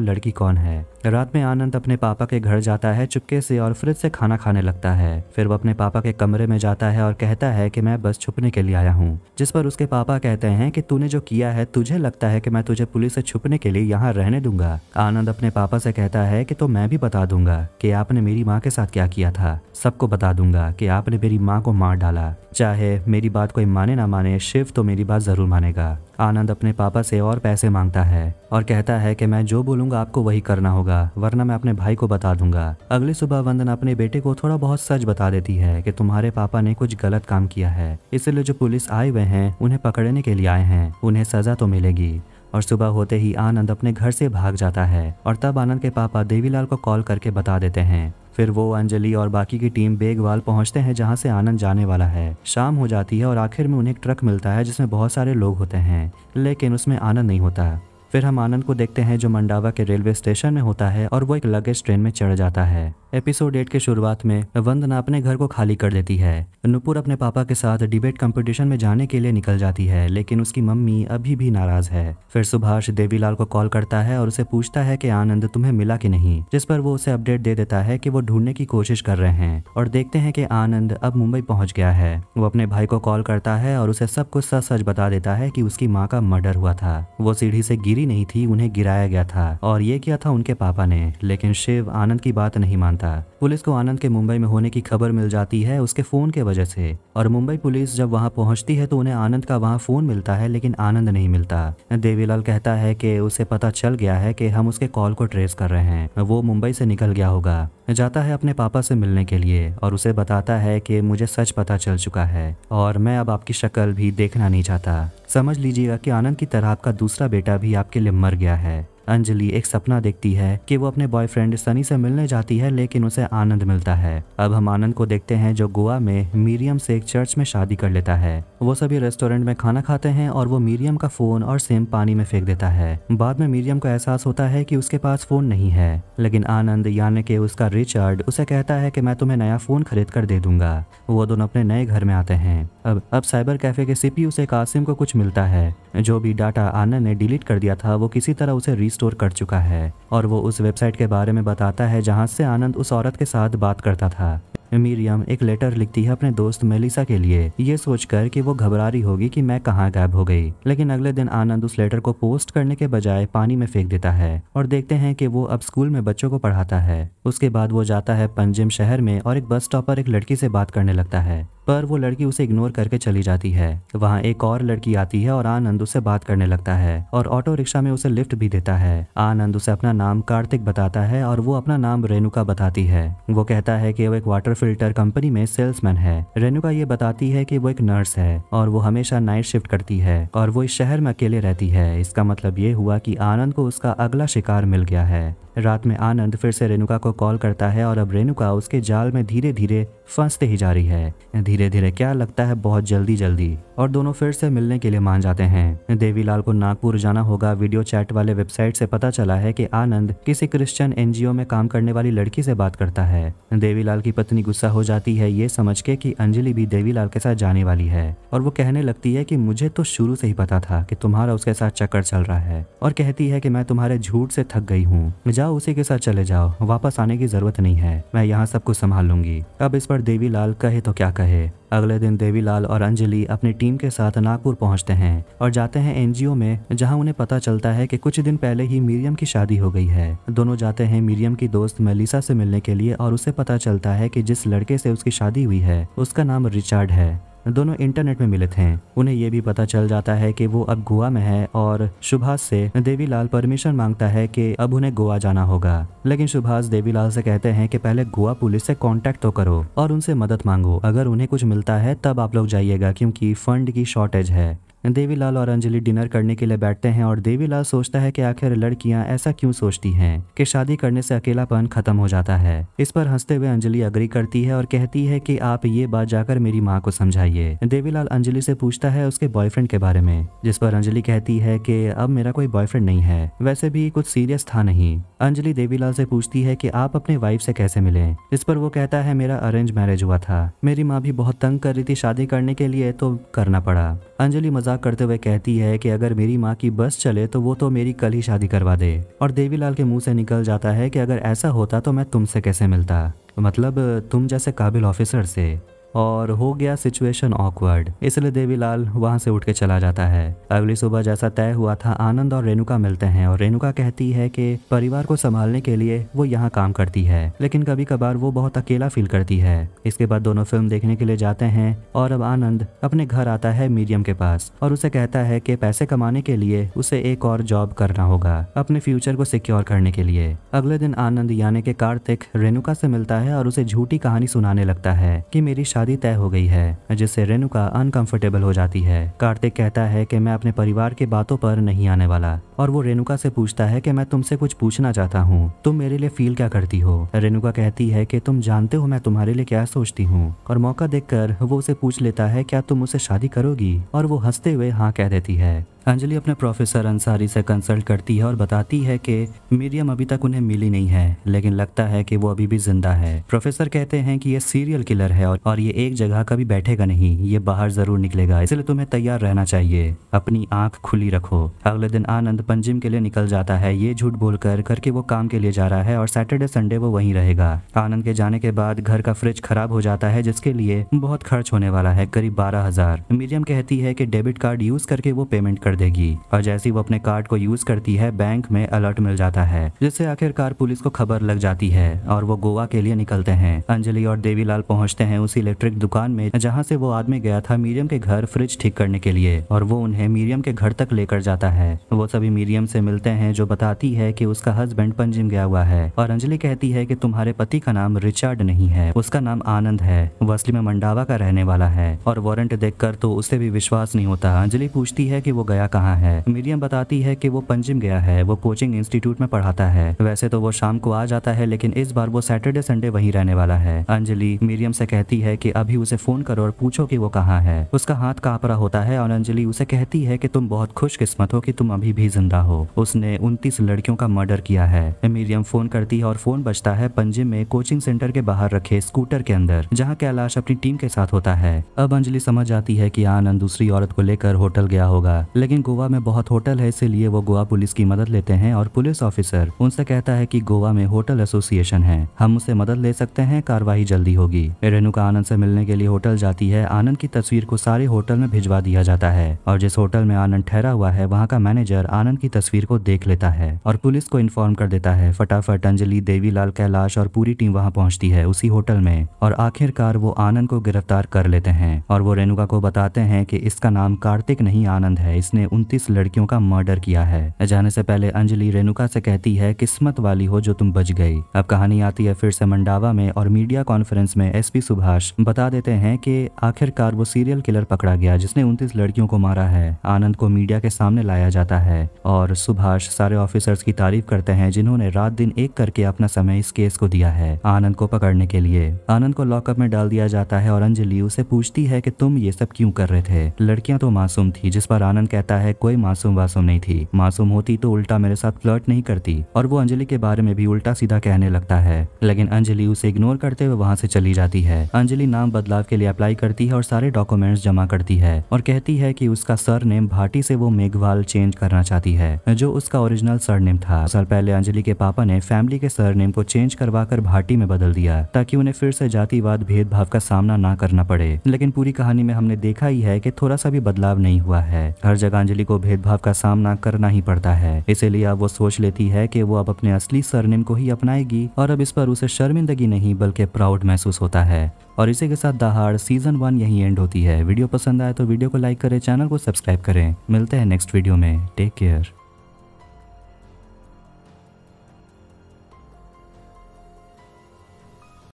लड़की कौन है रात में आनंद अपने पापा के घर जाता है चुपके से और फ्रिज से खाना खाने लगता है फिर वो अपने पापा के कमरे में जाता है और कहता है कि मैं बस छुपने के लिए आया हूँ जिस पर उसके पापा कहते हैं कि तूने जो किया है तुझे लगता है कि मैं तुझे पुलिस से छुपने के लिए यहाँ रहने दूंगा आनंद अपने पापा से कहता है कि तो मैं भी बता दूंगा कि आपने मेरी माँ के साथ क्या किया था सबको बता दूंगा कि आपने मेरी माँ को मार डाला चाहे मेरी बात कोई माने ना माने शिव तो मेरी बात ज़रूर मानेगा आनंद अपने पापा से और पैसे मांगता है और कहता है कि मैं जो बोलूंगा आपको वही करना होगा वरना मैं अपने भाई को बता दूंगा अगली सुबह वंदना अपने बेटे को थोड़ा बहुत सच बता देती है कि तुम्हारे पापा ने कुछ गलत काम किया है इसलिए जो पुलिस आए हुए हैं उन्हें पकड़ने के लिए आए हैं उन्हें सजा तो मिलेगी और सुबह होते ही आनंद अपने घर से भाग जाता है और तब आनंद के पापा देवीलाल को कॉल करके बता देते हैं फिर वो अंजलि और बाकी की टीम बेगवाल पहुंचते हैं जहां से आनंद जाने वाला है शाम हो जाती है और आखिर में उन्हें एक ट्रक मिलता है जिसमें बहुत सारे लोग होते हैं लेकिन उसमें आनंद नहीं होता फिर हम आनंद को देखते हैं जो मंडावा के रेलवे स्टेशन में होता है और वो एक लगेज ट्रेन में चढ़ जाता है एपिसोड एट के शुरुआत में वंदना अपने घर को खाली कर देती है नुपुर अपने पापा के साथ डिबेट कंपटीशन में जाने के लिए निकल जाती है लेकिन उसकी मम्मी अभी भी नाराज है फिर सुभाष देवीलाल को कॉल करता है और उसे पूछता है कि आनंद तुम्हें मिला कि नहीं जिस पर वो उसे अपडेट दे देता है कि वो ढूंढने की कोशिश कर रहे हैं और देखते हैं कि आनंद अब मुंबई पहुंच गया है वो अपने भाई को कॉल करता है और उसे सब कुछ सच सच बता देता है कि उसकी माँ का मर्डर हुआ था वो सीढ़ी से गिरी जरूरी नहीं थी उन्हें गिराया गया था और ये किया था उनके पापा ने लेकिन शिव आनंद की बात नहीं मानता पुलिस को आनंद के मुंबई में होने की खबर मिल जाती है उसके फोन के वजह से और मुंबई पुलिस जब वहाँ पहुंचती है तो उन्हें आनंद का वहाँ फोन मिलता है लेकिन आनंद नहीं मिलता देवीलाल कहता है कि उसे पता चल गया है कि हम उसके कॉल को ट्रेस कर रहे हैं वो मुंबई से निकल गया होगा जाता है अपने पापा से मिलने के लिए और उसे बताता है कि मुझे सच पता चल चुका है और मैं अब आपकी शक्ल भी देखना नहीं चाहता समझ लीजिएगा कि आनंद की तरह आपका दूसरा बेटा भी आपके लिए मर गया है अंजलि एक सपना देखती है कि वो अपने बॉयफ्रेंड सनी से मिलने जाती है लेकिन उसे आनंद मिलता है अब हम आनंद को देखते हैं जो गोवा में मीरियम से एक चर्च में शादी कर लेता है वो सभी रेस्टोरेंट में खाना खाते हैं और वो मीरियम का फोन और सिम पानी में फेंक देता है बाद में मीरियम को एहसास होता है की उसके पास फोन नहीं है लेकिन आनंद यानी की उसका रिचर्ड उसे कहता है की मैं तुम्हें नया फोन खरीद कर दे दूंगा वो दोनों अपने नए घर में आते हैं अब अब साइबर कैफे के सीपी उसे कासिम को कुछ मिलता है जो भी डाटा आनंद ने डिलीट कर दिया था वो किसी तरह उसे रिस्टोर कर चुका है और वो उस वेबसाइट के बारे में बताता है जहाँ से आनंद उस औरत के साथ बात करता था मीरियम एक लेटर लिखती है अपने दोस्त मेलिसा के लिए ये सोचकर कि वो घबरा रही होगी कि मैं कहाँ गायब हो गई लेकिन अगले दिन आनंद उस लेटर को पोस्ट करने के बजाय पानी में फेंक देता है और देखते हैं कि वो अब स्कूल में बच्चों को पढ़ाता है उसके बाद वो जाता है पंजिम शहर में और एक बस स्टॉप पर एक लड़की से बात करने लगता है पर वो लड़की उसे इग्नोर करके चली जाती है वहाँ एक और लड़की आती है और आनंद उसे बात करने लगता है और ऑटो रिक्शा में उसे लिफ्ट भी देता है आनंद उसे अपना नाम कार्तिक बताता है और वो अपना नाम रेणुका बताती है वो कहता है की वो एक वाटर फिल्टर कंपनी में सेल्समैन है रेणुका ये बताती है की वो एक नर्स है और वो हमेशा नाइट शिफ्ट करती है और वो इस शहर में अकेले रहती है इसका मतलब ये हुआ की आनंद को उसका अगला शिकार मिल गया है रात में आनंद फिर से रेणुका को कॉल करता है और अब रेणुका उसके जाल में धीरे धीरे फंसते ही जा रही है धीरे धीरे क्या लगता है बहुत जल्दी जल्दी और दोनों फिर से मिलने के लिए मान जाते हैं देवीलाल को नागपुर जाना होगा वीडियो चैट वाले वेबसाइट से पता चला है कि आनंद किसी क्रिश्चियन एनजीओ में काम करने वाली लड़की से बात करता है देवीलाल की पत्नी गुस्सा हो जाती है ये समझ के कि अंजलि भी देवीलाल के साथ जाने वाली है और वो कहने लगती है कि मुझे तो शुरू से ही पता था कि तुम्हारा उसके साथ चक्कर चल रहा है और कहती है कि मैं तुम्हारे झूठ से थक गई हूँ जाओ उसी के साथ चले जाओ वापस आने की जरूरत नहीं है मैं यहाँ सब कुछ संभाल लूंगी अब इस पर देवी लाल कहे तो क्या कहे अगले दिन देवीलाल और अंजलि अपनी टीम के साथ नागपुर पहुंचते हैं और जाते हैं एनजीओ में जहां उन्हें पता चलता है कि कुछ दिन पहले ही मीरियम की शादी हो गई है दोनों जाते हैं मीरियम की दोस्त मेलिसा से मिलने के लिए और उसे पता चलता है कि जिस लड़के से उसकी शादी हुई है उसका नाम रिचार्ड है दोनों इंटरनेट में मिले थे उन्हें यह भी पता चल जाता है कि वो अब गोवा में है और सुभाष से देवीलाल परमिशन मांगता है कि अब उन्हें गोवा जाना होगा लेकिन सुभाष देवीलाल से कहते हैं कि पहले गोवा पुलिस से कांटेक्ट तो करो और उनसे मदद मांगो अगर उन्हें कुछ मिलता है तब आप लोग जाइएगा क्योंकि फंड की शॉर्टेज है देवीलाल और अंजलि डिनर करने के लिए बैठते हैं और देवीलाल सोचता है कि आखिर लड़कियां ऐसा क्यों सोचती हैं कि शादी करने से अकेलापन खत्म हो जाता है इस पर हंसते हुए अंजलि अग्री करती है और कहती है कि आप ये बात जाकर मेरी माँ को समझाइए देवीलाल अंजलि से पूछता है उसके बॉयफ्रेंड के बारे में जिस पर अंजलि कहती है की अब मेरा कोई बॉयफ्रेंड नहीं है वैसे भी कुछ सीरियस था नहीं अंजलि देवीलाल से पूछती है की आप अपने वाइफ से कैसे मिले इस पर वो कहता है मेरा अरेंज मैरिज हुआ था मेरी माँ भी बहुत तंग कर रही थी शादी करने के लिए तो करना पड़ा अंजलि मजाक करते हुए कहती है कि अगर मेरी माँ की बस चले तो वो तो मेरी कल ही शादी करवा दे और देवीलाल के मुंह से निकल जाता है कि अगर ऐसा होता तो मैं तुमसे कैसे मिलता मतलब तुम जैसे काबिल ऑफिसर से और हो गया सिचुएशन ऑकवर्ड इसलिए देवीलाल वहां से उठ के चला जाता है अगली सुबह जैसा तय हुआ था आनंद और रेणुका मिलते हैं और रेणुका कहती है कि परिवार को संभालने के लिए वो यहाँ काम करती है लेकिन कभी कभार वो बहुत अकेला फील करती है इसके बाद दोनों फिल्म देखने के लिए जाते हैं और अब आनंद अपने घर आता है मीडियम के पास और उसे कहता है कि पैसे कमाने के लिए उसे एक और जॉब करना होगा अपने फ्यूचर को सिक्योर करने के लिए अगले दिन आनंद यानी के कार्तिक रेणुका से मिलता है और उसे झूठी कहानी सुनाने लगता है की मेरी शादी शादी तय हो गई है जिससे रेणुका अनकंफर्टेबल हो जाती है कार्तिक कहता है कि मैं अपने परिवार के बातों पर नहीं आने वाला और वो रेणुका से पूछता है कि मैं तुमसे कुछ पूछना चाहता हूँ तुम मेरे लिए फील क्या करती हो रेणुका कहती है कि तुम जानते हो मैं तुम्हारे लिए क्या सोचती हूँ और मौका देखकर वो उसे पूछ लेता है क्या तुम उसे शादी करोगी और वो हंसते हुए हाँ कह देती है अंजलि अपने प्रोफेसर अंसारी से कंसल्ट करती है और बताती है कि मीरियम अभी तक उन्हें मिली नहीं है लेकिन लगता है कि वो अभी भी जिंदा है प्रोफेसर कहते हैं कि ये सीरियल किलर है और ये एक जगह कभी बैठेगा नहीं ये बाहर जरूर निकलेगा इसलिए तुम्हें तैयार रहना चाहिए अपनी आंख खुली रखो अगले दिन आनंद पंजिम के लिए निकल जाता है ये झूठ बोलकर करके वो काम के लिए जा रहा है और सैटरडे संडे वो वही रहेगा आनंद के जाने के बाद घर का फ्रिज खराब हो जाता है जिसके लिए बहुत खर्च होने वाला है करीब बारह हजार मीरियम कहती है की डेबिट कार्ड यूज करके वो पेमेंट कर कर देगी और जैसे वो अपने कार्ड को यूज करती है बैंक में अलर्ट मिल जाता है जिससे आखिरकार पुलिस को खबर लग जाती है और वो गोवा के लिए निकलते हैं अंजलि और देवीलाल पहुंचते हैं उस इलेक्ट्रिक दुकान में जहाँ से वो आदमी गया था मीरियम के घर फ्रिज ठीक करने के लिए और वो उन्हें मीरियम के घर तक लेकर जाता है वो सभी मीरियम से मिलते हैं जो बताती है की उसका हस्बैंड पंजिम गया हुआ है और अंजलि कहती है की तुम्हारे पति का नाम रिचर्ड नहीं है उसका नाम आनंद है वो असली में मंडावा का रहने वाला है और वारंट देखकर तो उसे भी विश्वास नहीं होता अंजलि पूछती है कि वो गया गया कहाँ है मीडियम बताती है कि वो पंजिम गया है वो कोचिंग इंस्टीट्यूट में पढ़ाता है वैसे तो वो शाम को आ जाता है लेकिन इस बार वो सैटरडे संडे वहीं रहने वाला है अंजलि मीडियम से कहती है कि अभी उसे फोन करो और पूछो कि वो कहाँ है उसका हाथ कांप रहा होता है और अंजलि उसे कहती है कि तुम बहुत खुशकिस्मत हो कि तुम अभी भी जिंदा हो उसने उनतीस लड़कियों का मर्डर किया है मीरियम फोन करती है और फोन बचता है पंजिम में कोचिंग सेंटर के बाहर रखे स्कूटर के अंदर जहाँ कैलाश अपनी टीम के साथ होता है अब अंजलि समझ आती है की आनंद दूसरी औरत को लेकर होटल गया होगा लेकिन लेकिन गोवा में बहुत होटल है इसीलिए वो गोवा पुलिस की मदद लेते हैं और पुलिस ऑफिसर उनसे कहता है कि गोवा में होटल एसोसिएशन है हम उसे मदद ले सकते हैं कार्रवाई जल्दी होगी रेणुका आनंद से मिलने के लिए होटल जाती है आनंद की तस्वीर को सारे होटल में भिजवा दिया जाता है और जिस होटल में आनंद ठहरा हुआ है वहाँ का मैनेजर आनंद की तस्वीर को देख लेता है और पुलिस को इन्फॉर्म कर देता है फटाफट अंजलि देवीलाल कैलाश और पूरी टीम वहाँ पहुँचती है उसी होटल में और आखिरकार वो आनंद को गिरफ्तार कर लेते हैं और वो रेणुका को बताते हैं कि इसका नाम कार्तिक नहीं आनंद है इसने ने 29 लड़कियों का मर्डर किया है जाने से पहले अंजलि रेणुका से कहती है किस्मत वाली हो जो तुम बच गई अब कहानी आती है फिर से मंडावा में और मीडिया कॉन्फ्रेंस में एसपी सुभाष बता देते हैं कि आखिरकार वो सीरियल किलर पकड़ा गया जिसने उनतीस लड़कियों को मारा है आनंद को मीडिया के सामने लाया जाता है और सुभाष सारे ऑफिसर्स की तारीफ करते हैं जिन्होंने रात दिन एक करके अपना समय इस केस को दिया है आनंद को पकड़ने के लिए आनंद को लॉकअप में डाल दिया जाता है और अंजलि उसे पूछती है की तुम ये सब क्यूँ कर रहे थे लड़कियाँ तो मासूम थी जिस पर आनंद कहता कहता है कोई मासूम वासूम नहीं थी मासूम होती तो उल्टा मेरे साथ फ्लर्ट नहीं करती और वो अंजलि के बारे में भी उल्टा सीधा कहने लगता है लेकिन अंजलि उसे इग्नोर करते हुए वहाँ से चली जाती है अंजलि नाम बदलाव के लिए अप्लाई करती है और सारे डॉक्यूमेंट्स जमा करती है और कहती है की उसका सर नेम भाटी से वो मेघवाल चेंज करना चाहती है जो उसका ओरिजिनल सर नेम था साल पहले अंजलि के पापा ने फैमिली के सर नेम को चेंज करवा कर भाटी में बदल दिया ताकि उन्हें फिर से जातिवाद भेदभाव का सामना न करना पड़े लेकिन पूरी कहानी में हमने देखा ही है कि थोड़ा सा भी बदलाव नहीं हुआ है हर जगह अंजलि को भेदभाव का सामना करना ही पड़ता है इसीलिए अब वो सोच लेती है कि वो अब अपने असली सरनेम को ही अपनाएगी और अब इस पर उसे शर्मिंदगी नहीं बल्कि प्राउड महसूस होता है और इसी के साथ दहाड़ सीजन वन यही एंड होती है वीडियो पसंद आए तो वीडियो को लाइक करें चैनल को सब्सक्राइब करें मिलते हैं नेक्स्ट वीडियो में टेक केयर